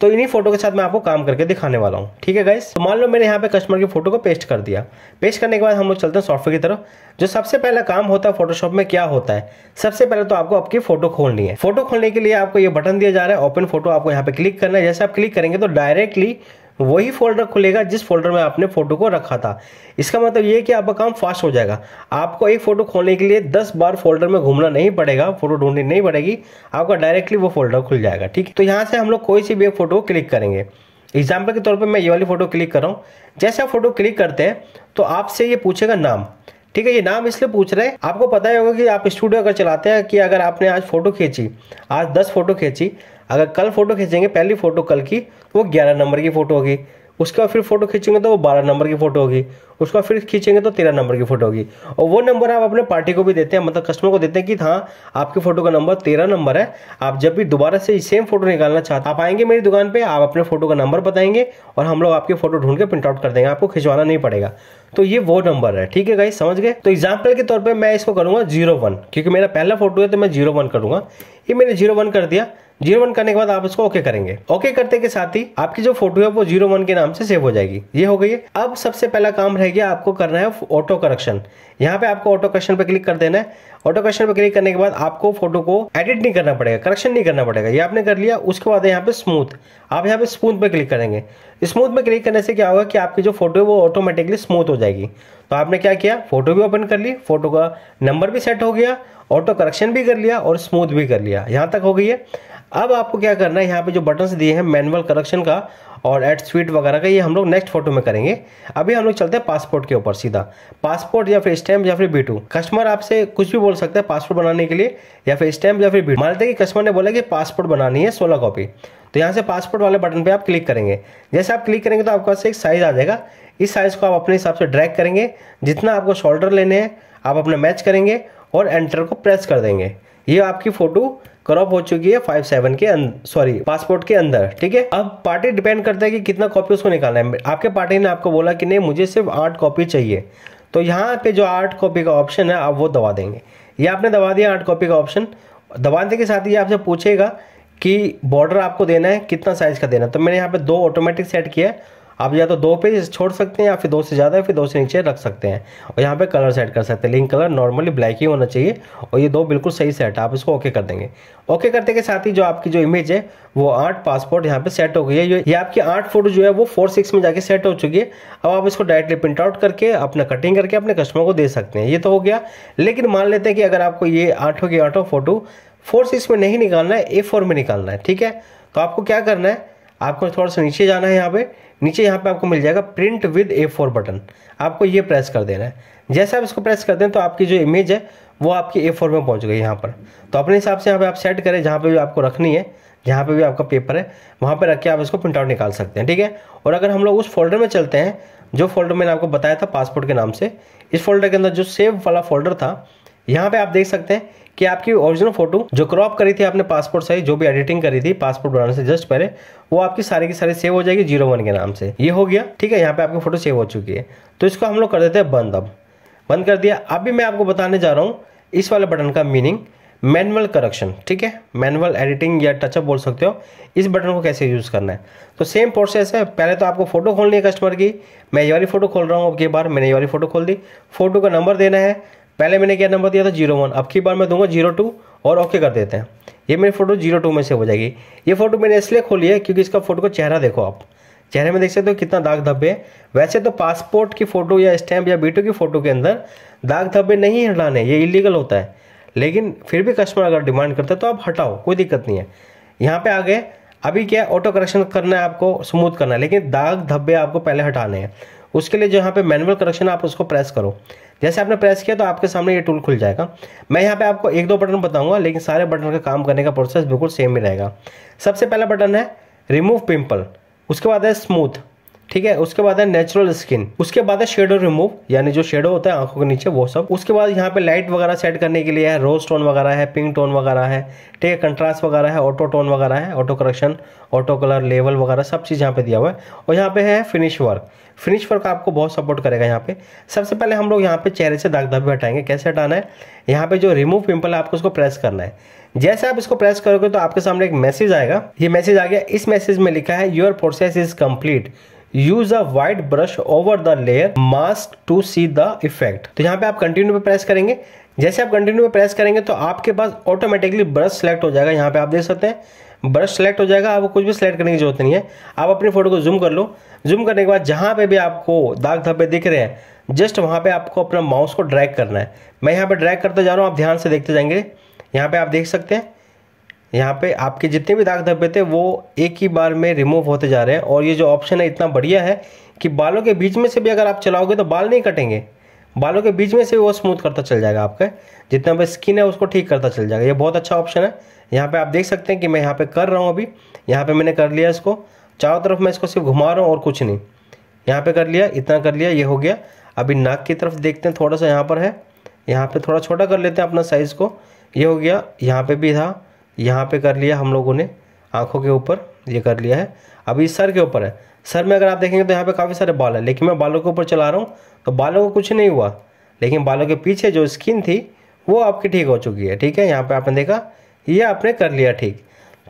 A: तो इन्हीं फोटो के साथ मैं आपको काम करके दिखाने वाला हूँ ठीक है गाइस तो मान लो मैंने यहाँ पे कस्टमर की फोटो को पेस्ट कर दिया पेस्ट करने के बाद हम लोग चलते हैं सॉफ्टवेयर की तरफ जो सबसे पहला काम होता है फोटोशॉप में क्या होता है सबसे पहले तो आपको आपकी फोटो खोलनी है फोटो खोलने के लिए आपको ये बटन दिया जा रहा है ओपन फोटो आपको यहाँ पे क्लिक करना है जैसे आप क्लिक करेंगे तो डायरेक्टली वही फोल्डर खुलेगा जिस फोल्डर में आपने फोटो को रखा था इसका मतलब ये कि आपका काम फास्ट हो जाएगा आपको एक फोटो खोलने के लिए दस बार फोल्डर में घूमना नहीं पड़ेगा फोटो ढूंढनी नहीं पड़ेगी आपका डायरेक्टली वो फोल्डर खुल जाएगा ठीक तो यहाँ से हम लोग कोई सी भी एक फोटो क्लिक करेंगे एग्जाम्पल के तौर पर मैं ये वाली फोटो क्लिक कर रहा हूँ जैसे आप फोटो क्लिक करते हैं तो आपसे ये पूछेगा नाम ठीक है ये नाम इसलिए पूछ रहे हैं आपको पता ही होगा कि आप स्टूडियो अगर चलाते हैं कि अगर आपने आज फोटो खींची आज दस फोटो खींची अगर कल फोटो खींचेंगे पहली फोटो कल की वो ग्यारह नंबर की फोटो होगी उसके बाद फिर फोटो खींचेंगे तो वो बारह नंबर की फोटो होगी उसका फिर खींचेंगे तो तेरह नंबर की फोटो होगी और वो नंबर आप अपने पार्टी को भी देते हैं मतलब कस्टमर को देते हैं कि हाँ आपकी फोटो का नंबर तेरह नंबर है आप जब भी दोबारा से सेम फोटो निकालना चाहते आप आएंगे मेरी दुकान पर आप अपने फोटो का नंबर बताएंगे और हम लोग आपकी फोटो ढूंढ के प्रिंट आउट कर देंगे आपको खिंचवाना नहीं पड़ेगा तो ये वो नंबर है ठीक है गाई समझ गए तो एग्जाम्पल के तौर पर मैं इसको करूंगा जीरो वन क्योंकि मेरा पहला फोटो है तो मैं जीरो वन करूंगा ये मैंने जीरो वन कर दिया जीरो वन करने के बाद आप इसको ओके करेंगे ओके करते के साथ ही आपकी जो फोटो है वो जीरो वन के नाम से सेव हो जाएगी ये हो गई है अब सबसे पहला काम रहेगा कि आपको करना है ऑटो करेक्शन यहाँ पे आपको ऑटो करेक्शन पे क्लिक कर देना है ऑटो करेक्शन पे क्लिक करने के बाद आपको फोटो को एडिट नहीं करना पड़ेगा करेक्शन नहीं करना पड़ेगा ये आपने कर लिया उसके बाद यहाँ पे स्मूथ आप यहाँ पे स्मूथ पे क्लिक करेंगे स्मूथ पे क्लिक करने से क्या होगा कि आपकी जो फोटो है वो ऑटोमेटिकली स्मूथ हो जाएगी तो आपने क्या किया फोटो भी ओपन कर ली फोटो का नंबर भी सेट हो गया ऑटो करेक्शन भी कर लिया और स्मूथ भी कर लिया यहाँ तक हो गई है अब आपको क्या करना है यहाँ पे जो बटन दिए हैं मैनुअल करेक्शन का और एड स्वीट वगैरह का ये हम लोग नेक्स्ट फोटो में करेंगे अभी हम लोग चलते हैं पासपोर्ट के ऊपर सीधा पासपोर्ट या फिर स्टैम्प या फिर बी कस्टमर आपसे कुछ भी बोल सकते हैं पासपोर्ट बनाने के लिए या फिर स्टैम्प या फिर बी मानते हैं कि कस्टमर ने बोला कि पासपोर्ट बनानी है सोलह कॉपी तो यहाँ से पासपोर्ट वाले बटन पर आप क्लिक करेंगे जैसे आप क्लिक करेंगे तो आपके पास एक साइज़ आ जाएगा इस साइज़ को आप अपने हिसाब से ड्रैग करेंगे जितना आपको शोल्डर लेने हैं आप अपना मैच करेंगे और एंटर को प्रेस कर देंगे ये आपकी फ़ोटो क्रॉप हो चुकी है फाइव सेवन के सॉरी अं-, पासपोर्ट के अंदर ठीक है अब पार्टी डिपेंड करता है कि कितना कॉपी उसको निकालना है आपके पार्टी ने आपको बोला कि नहीं मुझे सिर्फ आठ कॉपी चाहिए तो यहाँ पे जो आठ कॉपी का ऑप्शन है आप वो दबा देंगे ये आपने दबा दिया आठ कॉपी का ऑप्शन दबाने के साथ ही आपसे पूछेगा कि बॉर्डर आपको देना है कितना साइज़ का देना है तो मैंने यहाँ पे दो ऑटोमेटिक सेट किया है आप या तो दो पे छोड़ सकते हैं या फिर दो से ज़्यादा फिर दो से नीचे रख सकते हैं और यहाँ पे कलर सेट कर सकते हैं लिंक कलर नॉर्मली ब्लैक ही होना चाहिए और ये दो बिल्कुल सही सेट है आप इसको ओके कर देंगे ओके करते के साथ ही जो आपकी जो इमेज है वो आठ पासपोर्ट यहाँ पे सेट हो गई है ये आपकी आठ फोटो जो है वो फोर सिक्स में जाके सेट हो चुकी है अब आप इसको डायरेक्टली प्रिंट आउट करके अपना कटिंग करके अपने कस्टमर को दे सकते हैं ये तो हो गया लेकिन मान लेते हैं कि अगर आपको ये आठों की आठों फोटो फोर सिक्स में नहीं निकालना है ए फोर में निकालना है ठीक है तो आपको क्या करना है आपको थोड़ा सा नीचे जाना है यहाँ पे नीचे यहाँ पे आपको मिल जाएगा print with A four button आपको ये प्रेस कर देना है जैसे आप इसको प्रेस कर दें तो आपकी जो इमेज है वो आपकी ए फोर में पहुँच गई यहाँ पर तो अपने हिसाब से यहाँ पे आप सेट करें जहाँ पे भी आपको रखनी है जहाँ पे भी आपका पेपर है वहाँ पे रख के आप इसको प्रिंट आउट निकाल सकते हैं ठीक है और अगर हम लोग उस फोल्डर में चलते हैं जो फोल्डर मैंने आपको बताया था पासपोर्ट के नाम से इस फोल्डर के अंदर जो सेव वाला फोल्डर था यहाँ पे आप देख सकते हैं कि आपकी ओरिजिनल फोटो जो क्रॉप करी थी आपने पासपोर्ट साइज जो भी एडिटिंग करी थी पासपोर्ट बनाने से जस्ट पहले वो आपकी सारी की सारी सेव हो जाएगी जीरो वन के नाम से ये हो गया ठीक है यहाँ पे आपकी फोटो सेव हो चुकी है तो इसको हम लोग कर देते हैं बंद अब बंद कर दिया अभी मैं आपको बताने जा रहा हूँ इस वाले बटन का मीनिंग मैनुअल करेक्शन ठीक है मैनुअल एडिटिंग या टचअप बोल सकते हो इस बटन को कैसे यूज़ करना है तो सेम प्रोसेस है पहले तो आपको फोटो खोलनी है कस्टमर की मैं ये वाली फ़ोटो खोल रहा हूँ अब की बार मैंने ये वाली फ़ोटो खोल दी फोटो का नंबर देना है पहले मैंने क्या नंबर दिया था जीरो वन अब की बार मैं दूंगा जीरो टू और ओके कर देते हैं ये मेरी फ़ोटो जीरो टू में से हो जाएगी ये फ़ोटो मैंने इसलिए खोली है क्योंकि इसका फ़ोटो का चेहरा देखो आप चेहरे में देख सकते हो कितना दाग धब्बे वैसे तो पासपोर्ट की फ़ोटो या स्टैम्प या बीटो की फ़ोटो के अंदर दाग धब्बे नहीं हटाने ये इलीगल होता है लेकिन फिर भी कस्टमर अगर डिमांड करता है तो आप हटाओ कोई दिक्कत नहीं है यहाँ पे आ गए अभी क्या ऑटो करेक्शन करना है आपको स्मूथ करना है लेकिन दाग धब्बे आपको पहले हटाने हैं उसके लिए जो यहाँ पे मैनुअल करेक्शन आप उसको प्रेस करो जैसे आपने प्रेस किया तो आपके सामने ये टूल खुल जाएगा मैं यहाँ पे आपको एक दो बटन बताऊंगा लेकिन सारे बटन का काम करने का प्रोसेस बिल्कुल सेम ही रहेगा सबसे पहला बटन है रिमूव पिम्पल उसके बाद है स्मूथ ठीक है उसके बाद है नेचुरल स्किन उसके बाद है शेडो रिमूव यानी जो शेडो होता है आंखों के नीचे वो सब उसके बाद यहाँ पे लाइट वगैरह सेट करने के लिए है रोज टोन वगैरह है पिंक टोन वगैरह है ठीक है कंट्रास्ट वगैरह है ऑटो टोन वगैरह है auto correction auto colour level वगैरह सब चीज़ यहाँ पे दिया हुआ है और यहाँ पे है फिनिश वर्क फिनिश वर्क आपको बहुत सपोर्ट करेगा यहाँ पे सबसे पहले हम लोग यहाँ पे चेहरे से दाग धब्बे हटाएंगे कैसे हटाना है यहाँ पे जो रिमूव पिंपल है आपको उसको प्रेस करना है जैसे आप इसको प्रेस करोगे तो आपके सामने एक मैसेज आएगा ये मैसेज आ गया इस मैसेज में लिखा है your process is complete use a white brush over the layer mask to see the effect तो यहाँ पे आप कंटिन्यू पे प्रेस करेंगे जैसे आप कंटिन्यू पे प्रेस करेंगे तो आपके पास ऑटोमेटिकली ब्रश सेलेक्ट हो जाएगा यहाँ पे आप देख सकते हैं ब्रश सेलेक्ट हो जाएगा आपको कुछ भी सेलेक्ट करने की जरूरत नहीं है आप अपनी फोटो को जूम कर लो जूम करने के बाद जहाँ पे भी आपको दाग धब्बे दिख रहे हैं जस्ट वहाँ पे आपको अपना माउस को ड्रैग करना है मैं यहाँ पे ड्रैग करता जा रहा हूँ आप ध्यान से देखते जाएंगे यहाँ पे आप देख सकते हैं यहाँ पे आपके जितने भी दाग धब्बे थे वो एक ही बार में रिमूव होते जा रहे हैं और ये जो ऑप्शन है इतना बढ़िया है कि बालों के बीच में से भी अगर आप चलाओगे तो बाल नहीं कटेंगे बालों के बीच में से वो स्मूथ करता चल जाएगा आपके जितना भी स्किन है उसको ठीक करता चल जाएगा ये बहुत अच्छा ऑप्शन है यहाँ पे आप देख सकते हैं कि मैं यहाँ पे कर रहा हूँ अभी यहाँ पे मैंने कर लिया इसको चारों तरफ मैं इसको सिर्फ घुमा रहा हूँ और कुछ नहीं यहाँ पे कर लिया इतना कर लिया ये हो गया अभी नाक की तरफ देखते हैं थोड़ा सा यहाँ पर है यहाँ पर थोड़ा छोटा कर लेते हैं अपना साइज़ को ये हो गया यहाँ पर भी था यहाँ पर कर लिया हम लोगों ने आँखों के ऊपर ये कर लिया है अभी सर के ऊपर है सर में अगर आप देखेंगे तो यहाँ पर काफ़ी सारे बाल हैं लेकिन मैं बालों के ऊपर चला रहा हूँ तो बालों को कुछ नहीं हुआ लेकिन बालों के पीछे जो स्किन थी वो आपकी ठीक हो चुकी है ठीक है यहाँ पे आपने देखा ये आपने कर लिया ठीक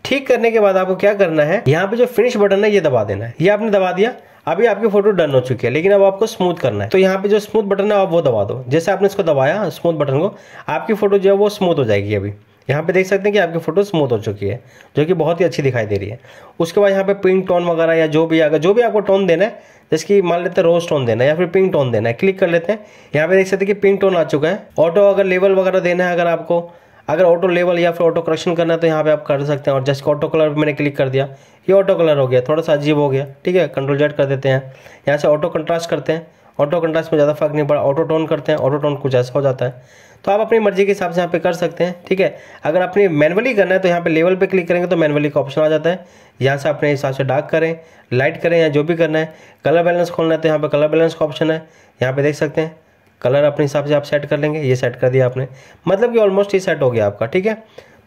A: ठीक करने के बाद आपको क्या करना है यहाँ पे जो फिनिश बटन है ये दबा देना है ये आपने दबा दिया अभी आपकी फोटो डन हो चुकी है लेकिन अब आपको स्मूथ करना है तो यहाँ पे जो स्मूथ बटन है आप वो दबा दो जैसे आपने इसको दबाया स्मूथ बटन को आपकी फोटो जो है वो स्मूथ हो जाएगी अभी यहाँ पे देख सकते हैं कि आपकी फोटो स्मूथ हो चुकी है जो कि बहुत ही अच्छी दिखाई दे रही है उसके बाद यहाँ पे पिंक टोन वगैरह या जो भी अगर जो भी आपको टोन देना है जैसे कि मान लेते हैं रोज टोन देना है या फिर पिंक टोन देना है क्लिक कर लेते हैं यहाँ पे देख सकते हैं कि पिंक टोन आ चुका है ऑटो अगर लेवल वगैरह देना है अगर आपको अगर ऑटो लेवल या फिर ऑटो करेक्शन करना है तो यहाँ पे आप कर सकते हैं और जस्ट ऑटो कलर मैंने क्लिक कर दिया ये ऑटो कलर हो गया थोड़ा सा अजीब हो गया ठीक है कंट्रोल जेड कर देते हैं यहाँ से ऑटो कंट्रास्ट करते हैं ऑटो कंट्रास्ट में ज़्यादा फर्क नहीं पड़ा ऑटो टोन करते हैं ऑटो टोन कुछ ऐसा हो जाता है तो आप अपनी मर्जी के हिसाब से यहाँ पे कर सकते हैं ठीक है अगर आपने मैनुअली करना है तो यहाँ पे लेवल पे क्लिक करेंगे तो मैनुअली का ऑप्शन आ जाता है यहाँ से अपने हिसाब से डार्क करें लाइट करें या जो भी करना है कलर बैलेंस खोलना है तो यहाँ पर कलर बैलेंस का ऑप्शन है यहाँ पे देख सकते हैं कलर अपने हिसाब से आप सेट कर लेंगे ये सेट कर दिया आपने मतलब कि ऑलमोस्ट ये सेट हो गया आपका ठीक है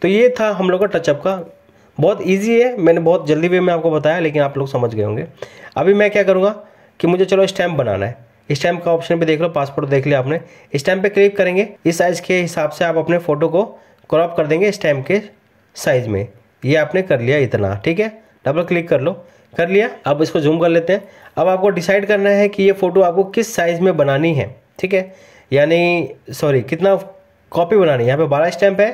A: तो ये था हम लोग का टचअप का बहुत ईजी है मैंने बहुत जल्दी वे में आपको बताया लेकिन आप लोग समझ गए होंगे अभी मैं क्या करूँगा कि मुझे चलो स्टैम्प बनाना है स्टैम्प का ऑप्शन भी देख लो पासपोर्ट देख लिया आपने स्टैम्प पे क्लिक करेंगे इस साइज़ के हिसाब से आप अपने फ़ोटो को क्रॉप कर देंगे स्टैम्प के साइज़ में ये आपने कर लिया इतना ठीक है डबल क्लिक कर लो कर लिया अब इसको जूम कर लेते हैं अब आपको डिसाइड करना है कि ये फ़ोटो आपको किस साइज़ में बनानी है ठीक है यानी सॉरी कितना कॉपी बनानी है यहाँ पे बारह स्टैम्प है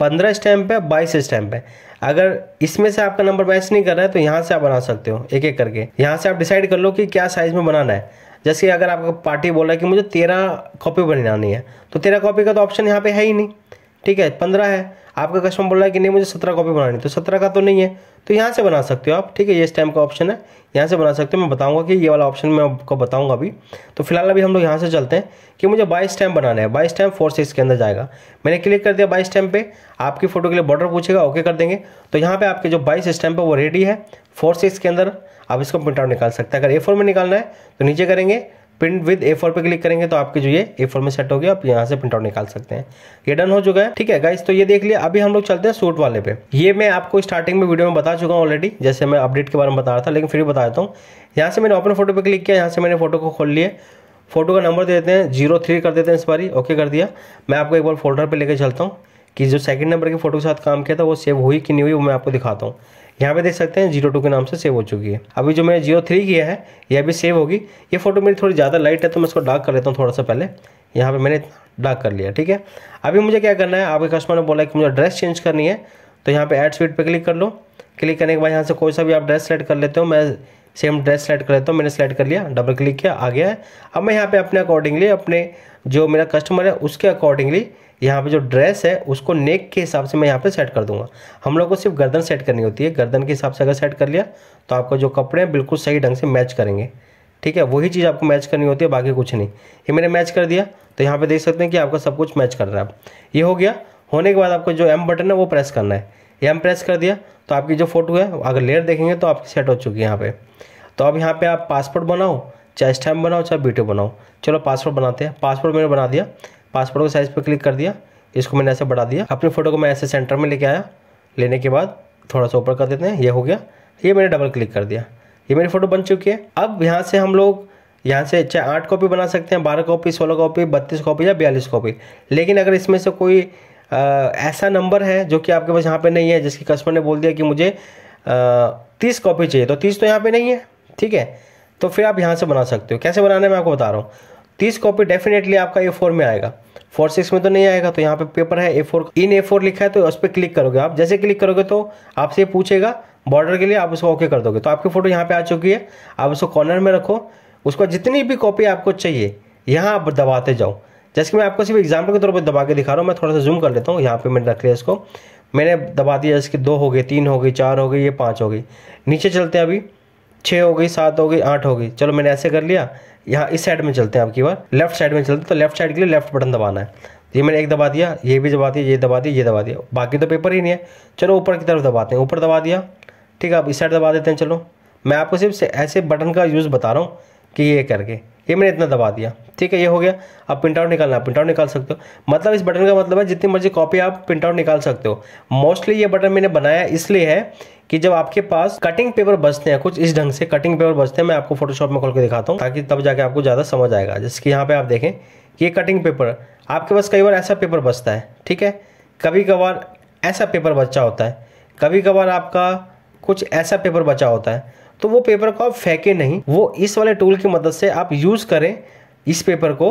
A: पंद्रह स्टैम्प है बाईस स्टैम्प है अगर इसमें से आपका नंबर मैच नहीं कर रहा है तो यहाँ से आप बना सकते हो एक एक करके यहाँ से आप डिसाइड कर लो कि क्या साइज़ में बनाना है जैसे अगर आपका पार्टी बोल रहा है कि मुझे तेरह कॉपी बनानी है तो तेरह कॉपी का तो ऑप्शन यहाँ पे है ही नहीं ठीक है पंद्रह है आपका कस्टमर बोल रहा है कि नहीं मुझे सत्रह कॉपी बनानी तो सत्रह का तो नहीं है तो यहाँ से बना सकते हो आप ठीक है ये स्टैम्प का ऑप्शन है यहाँ से बना सकते हो मैं बताऊँगा कि ये वाला ऑप्शन मैं आपको बताऊँगा अभी तो फिलहाल अभी हम लोग यहाँ से चलते हैं कि मुझे बाईस स्टैम्प बनाना है बाईस स्टैम्प फोर सिक्स के अंदर जाएगा मैंने क्लिक कर दिया बाईस स्टैम्प पे आपकी फ़ोटो के लिए बॉर्डर पूछेगा ओके कर देंगे तो यहाँ पर आपके जो बाईस स्टैम्प है वो रेडी है फोर सिक्स के अंदर आप इसको प्रिंट आउट निकाल सकते हैं अगर ए फोर में निकालना है तो नीचे करेंगे प्रिंट विद ए फोर पर क्लिक करेंगे तो आपके जो ये ए फोर में सेट हो गया आप यहाँ से प्रिंट आउट निकाल सकते हैं ये डन हो चुका है ठीक है गाइस तो ये देख लिया अभी हम लोग चलते हैं सूट वाले पे ये मैं आपको स्टार्टिंग में वीडियो में बता चुका हूँ ऑलरेडी जैसे मैं अपडेट के बारे में बता रहा था लेकिन फिर बता देता हूँ यहाँ से मैंने ओपन फोटो पर क्लिक किया यहाँ से मैंने फोटो को खोल लिया फोटो का नंबर दे देते हैं जीरो थ्री कर देते हैं इस बारी ओके कर दिया मैं आपको एक बार फोल्डर पर लेकर चलता हूँ कि जो सेकंड नंबर के फोटो के साथ काम किया था वो सेव हुई कि नहीं हुई वो मैं आपको दिखाता हूँ यहाँ पे देख सकते हैं जीरो टू के नाम से सेव हो चुकी है अभी जो मैंने जीरो थ्री किया है यह भी सेव होगी ये फोटो मेरी थोड़ी ज़्यादा लाइट है तो मैं इसको डार्क कर लेता हूँ थोड़ा सा पहले यहाँ पर मैंने डार्क कर लिया ठीक है अभी मुझे क्या करना है आपके कस्टमर ने बोला कि मुझे ड्रेस चेंज करनी है तो यहाँ पर एड स्वीट पर क्लिक कर लो क्लिक करने के बाद यहाँ से कोई सा भी आप ड्रेस सेलेक्ट कर लेते हो मैं सेम ड्रेस सेलेक्ट कर लेता हूँ मैंने सेलेक्ट कर लिया डबल क्लिक किया आ गया है अब मैं यहाँ पे अपने अकॉर्डिंगली अपने जो मेरा कस्टमर है उसके अकॉर्डिंगली यहाँ पे जो ड्रेस है उसको नेक के हिसाब से मैं यहाँ पे सेट कर दूंगा हम लोग को सिर्फ गर्दन सेट करनी होती है गर्दन के हिसाब से अगर सेट कर लिया तो आपका जो कपड़े हैं बिल्कुल सही ढंग से मैच करेंगे ठीक है वही चीज़ आपको मैच करनी होती है बाकी कुछ नहीं ये मैंने मैच कर दिया तो यहाँ पर देख सकते हैं कि आपका सब कुछ मैच कर रहा है ये हो गया होने के बाद आपको जो एम बटन है वो प्रेस करना है एम प्रेस कर दिया तो आपकी जो फोटो है अगर लेयर देखेंगे तो आपकी सेट हो चुकी है यहाँ पर तो अब यहाँ पर आप पासपोर्ट बनाओ चाहे स्टैम्प बनाओ चाहे वीडियो बनाओ चलो पासपोर्ट बनाते हैं पासपोर्ट मैंने बना दिया पासपोर्ट को साइज़ पर क्लिक कर दिया इसको मैंने ऐसे बढ़ा दिया अपनी फ़ोटो को मैं ऐसे सेंटर में लेके आया लेने के बाद थोड़ा सा ऊपर कर देते हैं ये हो गया ये मैंने डबल क्लिक कर दिया ये मेरी फ़ोटो बन चुकी है अब यहाँ से हम लोग यहाँ से चाहे आठ कॉपी बना सकते हैं बारह कॉपी सोलह कॉपी बत्तीस कॉपी या बयालीस कॉपी लेकिन अगर इसमें से कोई आ, ऐसा नंबर है जो कि आपके पास यहाँ पे नहीं है जिसकी कस्टमर ने बोल दिया कि मुझे तीस कॉपी चाहिए तो तीस तो यहाँ पे नहीं है ठीक है तो फिर आप यहाँ से बना सकते हो कैसे बनाना है मैं आपको बता रहा हूँ तीस कॉपी डेफिनेटली आपका ए फोर में आएगा फोर सिक्स में तो नहीं आएगा तो यहाँ पे पेपर है ए फोर इन ए फोर लिखा है तो उस पर क्लिक करोगे आप जैसे क्लिक करोगे तो आपसे पूछेगा बॉर्डर के लिए आप उसको ओके कर दोगे तो आपकी फोटो यहाँ पे आ चुकी है आप उसको कॉर्नर में रखो उसको जितनी भी कॉपी आपको चाहिए यहाँ आप दबाते जाओ जैसे कि मैं आपको सिर्फ एग्जाम्पल के तौर पर दबा के दिखा रहा हूँ मैं थोड़ा सा जूम कर लेता हूँ यहाँ पे मैंने रख लिया इसको मैंने दबा दिया जैसे कि दो हो गए तीन हो गई चार हो गई ये पाँच हो गई नीचे चलते हैं अभी छः हो गई सात हो गई आठ हो गई चलो मैंने ऐसे कर लिया यहाँ इस साइड में चलते हैं आपकी बार लेफ्ट साइड में चलते हैं तो लेफ्ट साइड के लिए लेफ्ट बटन दबाना है ये मैंने एक दबा दिया ये भी दबा दिया ये दबा दिया ये दबा दिया बाकी तो पेपर ही नहीं है चलो ऊपर की तरफ दबाते हैं ऊपर दबा दिया ठीक है आप इस साइड दबा देते हैं चलो मैं आपको सिर्फ ऐसे बटन का यूज़ बता रहा हूँ कि ये करके ये मैंने इतना दबा दिया ठीक है ये हो गया अब प्रिंट आउट निकालना प्रिंट आउट निकाल सकते हो मतलब इस बटन का मतलब है जितनी मर्जी कॉपी आप प्रिंट आउट निकाल सकते हो मोस्टली ये बटन मैंने बनाया इसलिए है कि जब आपके पास कटिंग पेपर बचते हैं कुछ इस ढंग से कटिंग पेपर बचते हैं मैं आपको फोटोशॉप में खोल के दिखाता हूँ ताकि तब जाके आपको ज़्यादा समझ आएगा जैसे कि यहाँ पे आप देखें कि ये कटिंग पेपर आपके पास कई बार ऐसा पेपर बचता है ठीक है कभी कभार ऐसा पेपर बचा होता है कभी कभार आपका कुछ ऐसा पेपर बचा होता है तो वो पेपर को आप फेंके नहीं वो इस वाले टूल की मदद से आप यूज़ करें इस पेपर को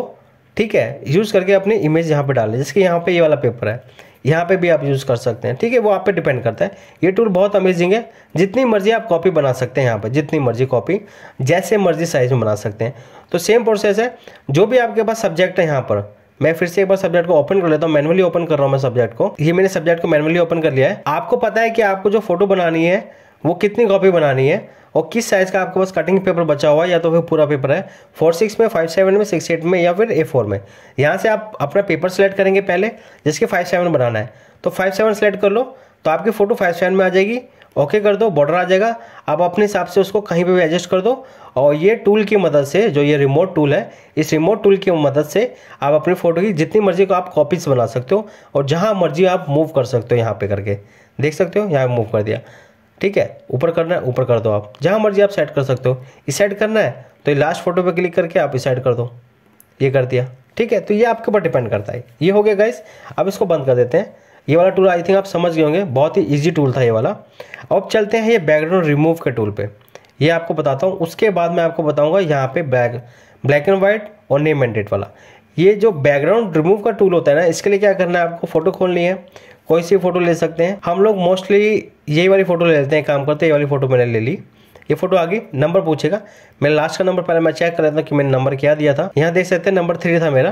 A: ठीक है यूज़ करके अपनी इमेज यहाँ पे डालें जैसे कि यहाँ पे ये वाला पेपर है यहाँ पे भी आप यूज़ कर सकते हैं ठीक है वो आप पे डिपेंड करता है ये टूल बहुत अमेजिंग है जितनी मर्जी आप कॉपी बना सकते हैं यहाँ पे जितनी मर्जी कॉपी जैसे मर्जी साइज़ में बना सकते हैं तो सेम प्रोसेस है जो भी आपके पास सब्जेक्ट है यहाँ पर मैं फिर से एक बार सब्जेक्ट को ओपन कर लेता हूँ मैनुअली ओपन कर रहा हूँ मैं सब्जेक्ट को ये मैंने सब्जेक्ट को मैनुअली ओपन कर लिया है आपको पता है कि आपको जो फोटो बनानी है वो कितनी कॉपी बनानी है और किस साइज़ का आपके पास कटिंग पेपर बचा हुआ है या तो फिर पूरा पेपर है फोर सिक्स में फाइव सेवन में सिक्स एट में या फिर ए फोर में यहाँ से आप अपना पेपर सेलेक्ट करेंगे पहले जिसके फाइव सेवन बनाना है तो फाइव सेवन सेलेक्ट कर लो तो आपकी फ़ोटो फाइव सेवन में आ जाएगी ओके कर दो बॉर्डर आ जाएगा आप अपने हिसाब से उसको कहीं पर भी एडजस्ट कर दो और ये टूल की मदद से जो ये रिमोट टूल है इस रिमोट टूल की मदद से आप अपनी फ़ोटो की जितनी मर्जी को आप कॉपीज बना सकते हो और जहाँ मर्जी आप मूव कर सकते हो यहाँ पे करके देख सकते हो यहाँ मूव कर दिया ठीक है ऊपर करना है ऊपर कर दो आप जहाँ मर्जी आप सेट कर सकते हो इस सेट करना है तो ये लास्ट फोटो पे क्लिक करके आप इस सेट कर दो ये कर दिया ठीक है तो ये आपके ऊपर डिपेंड करता है ये हो गया गाइस अब इसको बंद कर देते हैं ये वाला टूल आई थिंक आप समझ गए होंगे बहुत ही ईजी टूल था ये वाला अब चलते हैं ये बैकग्राउंड रिमूव के टूल पर ये आपको बताता हूँ उसके बाद मैं आपको बताऊँगा यहाँ पर बैक ब्लैक एंड वाइट और नेम एंड डेट वाला ये जो बैकग्राउंड रिमूव का टूल होता है ना इसके लिए क्या करना है आपको फ़ोटो खोलनी है कोई सी फ़ोटो ले सकते हैं हम लोग मोस्टली ये वाली फ़ोटो ले लेते हैं काम करते हैं ये वाली फ़ोटो मैंने ले ली ये फोटो आगे नंबर पूछेगा मैं लास्ट का नंबर पहले मैं चेक कर लेता हूँ कि मैंने नंबर क्या दिया था यहाँ देख सकते हैं नंबर थ्री था मेरा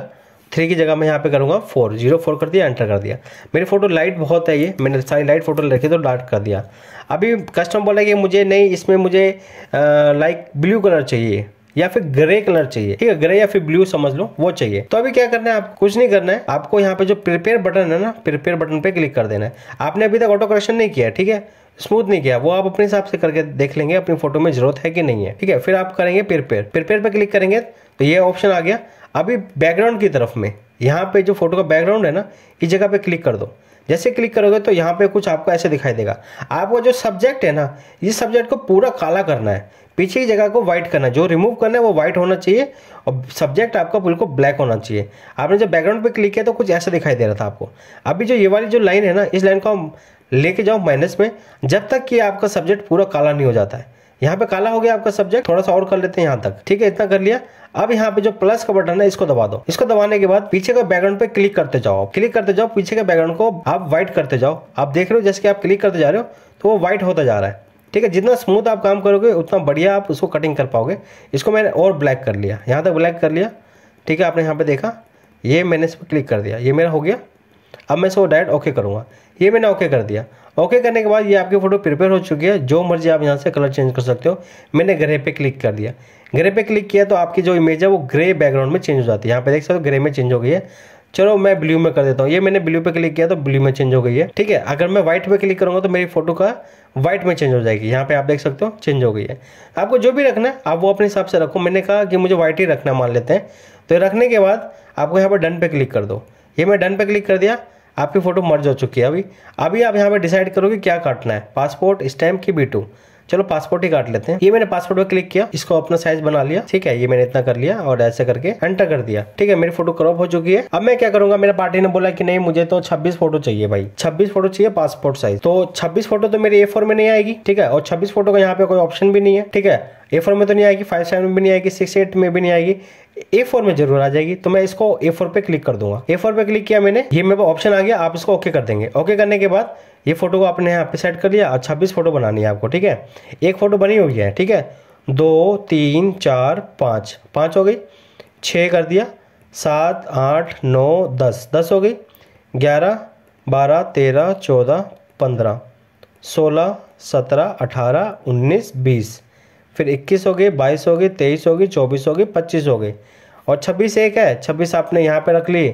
A: थ्री की जगह मैं यहाँ पे करूँगा फोर जीरो फोर कर दिया एंटर कर दिया मेरी फोटो लाइट बहुत है ये मैंने सारी लाइट फोटो रखी तो डार्क कर दिया अभी कस्टमर बोला कि मुझे नहीं इसमें मुझे लाइक ब्लू कलर चाहिए या फिर ग्रे कलर चाहिए ठीक है ग्रे या फिर ब्लू समझ लो वो चाहिए तो अभी क्या करना है आप कुछ नहीं करना है आपको यहाँ पे जो प्रिपेयर बटन है ना प्रिपेयर बटन पे क्लिक कर देना है आपने अभी तक ऑटो करेक्शन नहीं किया ठीक है स्मूथ नहीं किया वो आप अपने हिसाब से करके देख लेंगे अपनी फोटो में जरूरत है कि नहीं है ठीक है फिर आप करेंगे प्रिपेयर प्रिपेयर पे क्लिक करेंगे तो ये ऑप्शन आ गया अभी बैकग्राउंड की तरफ में यहाँ पे जो फोटो का बैकग्राउंड है ना इस जगह पे क्लिक कर दो जैसे क्लिक करोगे तो यहाँ पे कुछ आपको ऐसे दिखाई देगा आपको जो सब्जेक्ट है ना इस सब्जेक्ट को पूरा काला करना है पीछे की जगह को व्हाइट करना है जो रिमूव करना है वो व्हाइट होना चाहिए और सब्जेक्ट आपका बिल्कुल ब्लैक होना चाहिए आपने जब बैकग्राउंड पे क्लिक किया तो कुछ ऐसा दिखाई दे रहा था आपको अभी जो ये वाली जो लाइन है ना इस लाइन को हम लेके जाओ माइनस में जब तक कि आपका सब्जेक्ट पूरा काला नहीं हो जाता है यहाँ पे काला हो गया आपका सब्जेक्ट थोड़ा सा और कर लेते हैं यहाँ तक ठीक है इतना कर लिया अब यहाँ पे जो प्लस का बटन है इसको दबा दो इसको दबाने के बाद पीछे का बैकग्राउंड पे क्लिक करते जाओ क्लिक करते जाओ पीछे के बैकग्राउंड को आप व्हाइट करते जाओ आप देख रहे हो जैसे कि आप क्लिक करते जा रहे हो तो वो व्हाइट होता जा रहा है ठीक है जितना स्मूथ आप काम करोगे उतना बढ़िया आप उसको कटिंग कर पाओगे इसको मैंने और ब्लैक कर लिया यहाँ तक ब्लैक कर लिया ठीक है आपने यहाँ पे देखा ये मैंने इस पर क्लिक कर दिया ये मेरा हो गया अब मैं इसको डायरेक्ट ओके करूँगा ये मैंने ओके कर दिया ओके करने के बाद ये आपकी फ़ोटो प्रिपेयर हो चुकी है जो मर्जी आप यहाँ से कलर चेंज कर सकते हो मैंने ग्रे पे क्लिक कर दिया ग्रे पे क्लिक किया तो आपकी जो इमेज है वो ग्रे बैकग्राउंड में चेंज हो जाती है यहाँ पे देख सकते हो ग्रे में चेंज हो गई है चलो मैं ब्लू में कर देता हूँ ये मैंने ब्लू पे क्लिक किया तो ब्लू में चेंज हो गई है ठीक है अगर मैं व्हाइट पे क्लिक करूँगा तो मेरी फोटो का व्हाइट में चेंज हो जाएगी यहाँ पे आप देख सकते हो चेंज हो गई है आपको जो भी रखना है आप वो अपने हिसाब से रखो मैंने कहा कि मुझे व्हाइट ही रखना मान लेते हैं तो रखने के बाद आपको यहाँ पर डन पे क्लिक कर दो ये मैं डन पे क्लिक कर दिया आपकी फ़ोटो मर्ज हो चुकी है अभी अभी आप यहाँ पर डिसाइड करोगे क्या काटना है पासपोर्ट स्टैम्प की बी चलो पासपोर्ट ही काट लेते हैं ये मैंने पासपोर्ट पर क्लिक किया इसको अपना साइज बना लिया ठीक है ये मैंने इतना कर लिया और ऐसे करके एंटर कर दिया ठीक है मेरी फोटो क्रॉप हो चुकी है अब मैं क्या करूंगा मेरे पार्टी ने बोला कि नहीं मुझे तो छब्बीस फोटो चाहिए भाई छब्बीस फोटो चाहिए पासपोर्ट साइज तो छब्बीस फोटो तो मेरे ए में नहीं आएगी ठीक है और छब्बीस फोटो का यहाँ पे कोई ऑप्शन भी नहीं है ठीक है ए फोर में तो नहीं आएगी फाइव सेवन में भी नहीं आएगी सिक्स एट में भी नहीं आएगी ए फोर में जरूर आ जाएगी तो मैं इसको ए फोर पे क्लिक कर दूंगा ए फोर पे क्लिक किया मैंने ये मेरे ऑप्शन आ गया आप इसको ओके कर देंगे ओके करने के बाद ये फोटो को आपने यहाँ पे सेट कर लिया और छब्बीस फोटो बनानी है आपको ठीक है एक फोटो बनी हुई है ठीक है दो तीन चार पाँच पाँच हो गई छः कर दिया सात आठ नौ दस दस हो गई ग्यारह बारह तेरह चौदह पंद्रह सोलह सत्रह अठारह उन्नीस बीस फिर इक्कीस हो गई बाईस हो गई तेईस हो गई चौबीस हो गई पच्चीस हो गई और छब्बीस एक है छब्बीस आपने यहाँ पे रख ली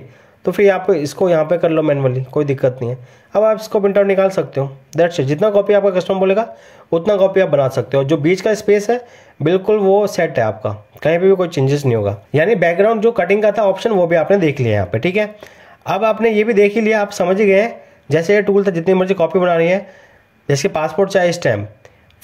A: तो फिर आप इसको यहाँ पे कर लो मैनुअली कोई दिक्कत नहीं है अब आप इसको प्रिंट आउट निकाल सकते हो दैट्स जितना कॉपी आपका कस्टमर बोलेगा उतना कॉपी आप बना सकते हो जो बीच का स्पेस है बिल्कुल वो सेट है आपका कहीं पे भी कोई चेंजेस नहीं होगा यानी बैकग्राउंड जो कटिंग का था ऑप्शन वो भी आपने देख लिया यहाँ पर ठीक है अब आपने ये भी देख ही लिया आप समझ गए जैसे ये टूल था जितनी मर्जी कॉपी बनानी है जैसे पासपोर्ट चाहे स्टैम्प